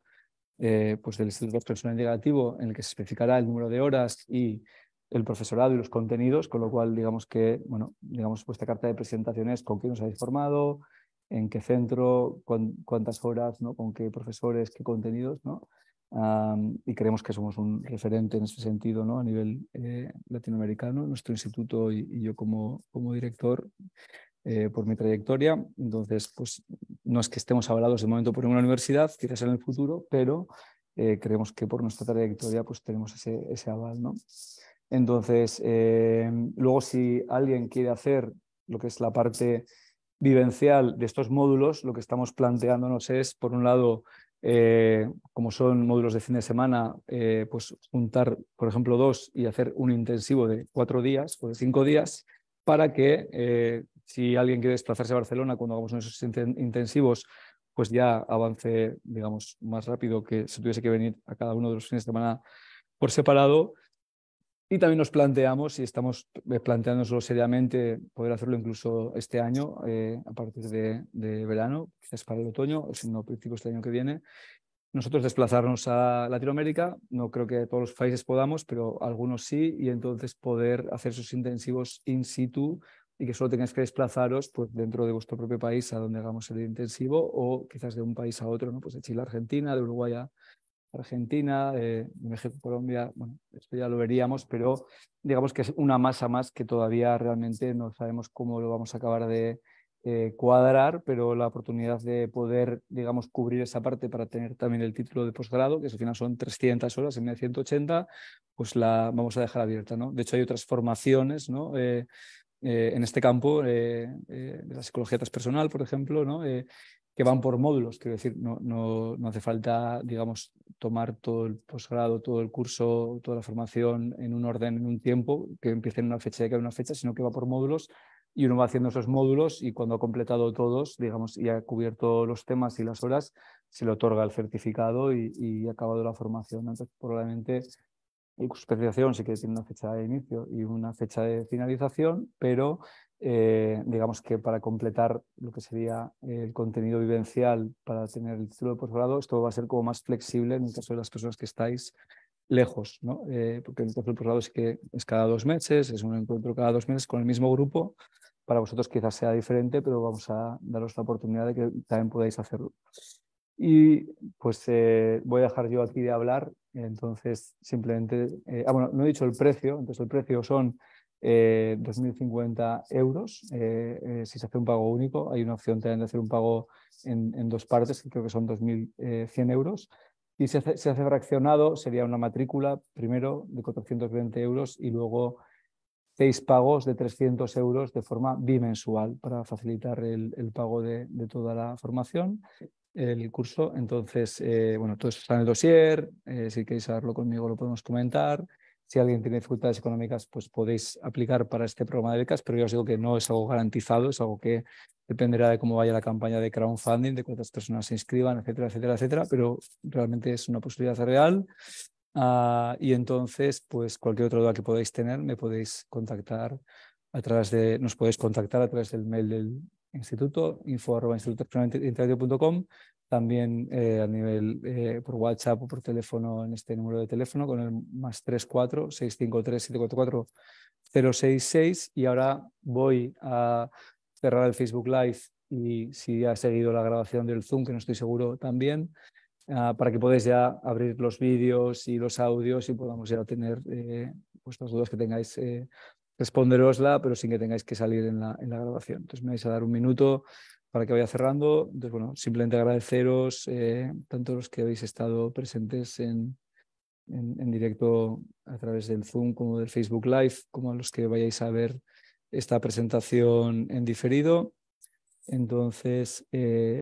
eh, pues del Instituto Personal negativo en el que se especificará el número de horas y el profesorado y los contenidos, con lo cual digamos que, bueno, digamos vuestra carta de presentación es con quién os habéis formado, en qué centro, cuántas horas, ¿no? con qué profesores, qué contenidos, ¿no? y creemos que somos un referente en ese sentido ¿no? a nivel eh, latinoamericano, nuestro instituto y, yo como, como, director. Eh, por mi trayectoria. Entonces, pues no es que estemos avalados de momento por una universidad, quizás en el futuro, pero eh, creemos que por nuestra trayectoria pues tenemos ese, ese aval. ¿no? Entonces, eh, luego si alguien quiere hacer lo que es la parte vivencial de estos módulos, lo que estamos planteándonos es, por un lado, como son módulos de fin de semana, pues juntar, por ejemplo, dos y hacer un intensivo de cuatro días o de cinco días para que si alguien quiere desplazarse a Barcelona cuando hagamos esos intensivos, pues ya avance, digamos, más rápido que si tuviese que venir a cada uno de los fines de semana por separado. Y también nos planteamos, y estamos planteándonoslo seriamente, poder hacerlo incluso este año, eh, a partir de, verano, quizás para el otoño, o si este año que viene. Nosotros desplazarnos a Latinoamérica, no creo que todos los países podamos, pero algunos sí, y entonces poder hacer esos intensivos in situ y que solo tengáis que desplazaros pues, dentro de vuestro propio país a donde hagamos el intensivo o quizás de un país a otro, ¿no? pues de Chile a Argentina, de Uruguay a Argentina, eh, México, Colombia, bueno, esto ya lo veríamos, pero digamos que es una masa más que todavía realmente no sabemos cómo lo vamos a acabar de eh, cuadrar, pero la oportunidad de poder, digamos, cubrir esa parte para tener también el título de posgrado, que al final son 300 horas en 180, pues la vamos a dejar abierta, ¿no? De hecho, hay otras formaciones, ¿no? Eh, eh, en este campo eh, eh, de la psicología transpersonal, por ejemplo, ¿no? que van por módulos. Quiero decir, no, no, hace falta, digamos, tomar todo el posgrado, todo el curso, toda la formación en un orden, en un tiempo, que empiece en una fecha y que en una fecha, sino que va por módulos y uno va haciendo esos módulos y cuando ha completado todos, digamos, y ha cubierto los temas y las horas, se le otorga el certificado y, ha acabado la formación. Entonces, probablemente y especificación sí que tiene una fecha de inicio y una fecha de finalización, pero eh, digamos que para completar lo que sería el contenido vivencial para tener el título de posgrado, esto va a ser como más flexible en el caso de las personas que estáis lejos, ¿no? Eh, porque el título de posgrado sí que es cada dos meses, es un encuentro cada dos meses con el mismo grupo. Para vosotros quizás sea diferente, pero vamos a daros la oportunidad de que también podáis hacerlo. Y pues eh, voy a dejar yo aquí de hablar, entonces simplemente, eh, ah, bueno, no he dicho el precio, entonces el precio son 2.050 eh, euros si se hace un pago único, hay una opción también de hacer un pago en, en dos partes, que creo que son 2.100 euros, y si se hace, fraccionado sería una matrícula primero de 420 euros y luego seis pagos de 300 euros de forma bimensual para facilitar el, pago de, de, toda la formación el curso. Entonces, eh, bueno, todo eso está en el dossier. Eh, si queréis hablarlo conmigo, lo podemos comentar. Si alguien tiene dificultades económicas, pues podéis aplicar para este programa de becas, pero yo os digo que no es algo garantizado, es algo que dependerá de cómo vaya la campaña de crowdfunding, de cuántas personas se inscriban, etcétera, etcétera, etcétera, pero realmente es una posibilidad real. Ah, y entonces, pues cualquier otra duda que podáis tener, me podéis contactar a través de, nos podéis contactar a través del mail del, instituto, info.com también eh, a nivel eh, por WhatsApp o por teléfono en este número de teléfono con el más 34 653 744 066 y ahora voy a cerrar el Facebook Live y si ha seguido la grabación del Zoom, que no estoy seguro también, ah, para que podáis ya abrir los vídeos y los audios y podamos ya tener eh, vuestras dudas que tengáis eh, responderosla, pero sin que tengáis que salir en la, en la, grabación. Entonces me vais a dar un minuto para que vaya cerrando. Entonces, bueno, simplemente agradeceros eh, tanto los que habéis estado presentes en, en, directo a través del Zoom como del Facebook Live, como a los que vayáis a ver esta presentación en diferido. Entonces, eh,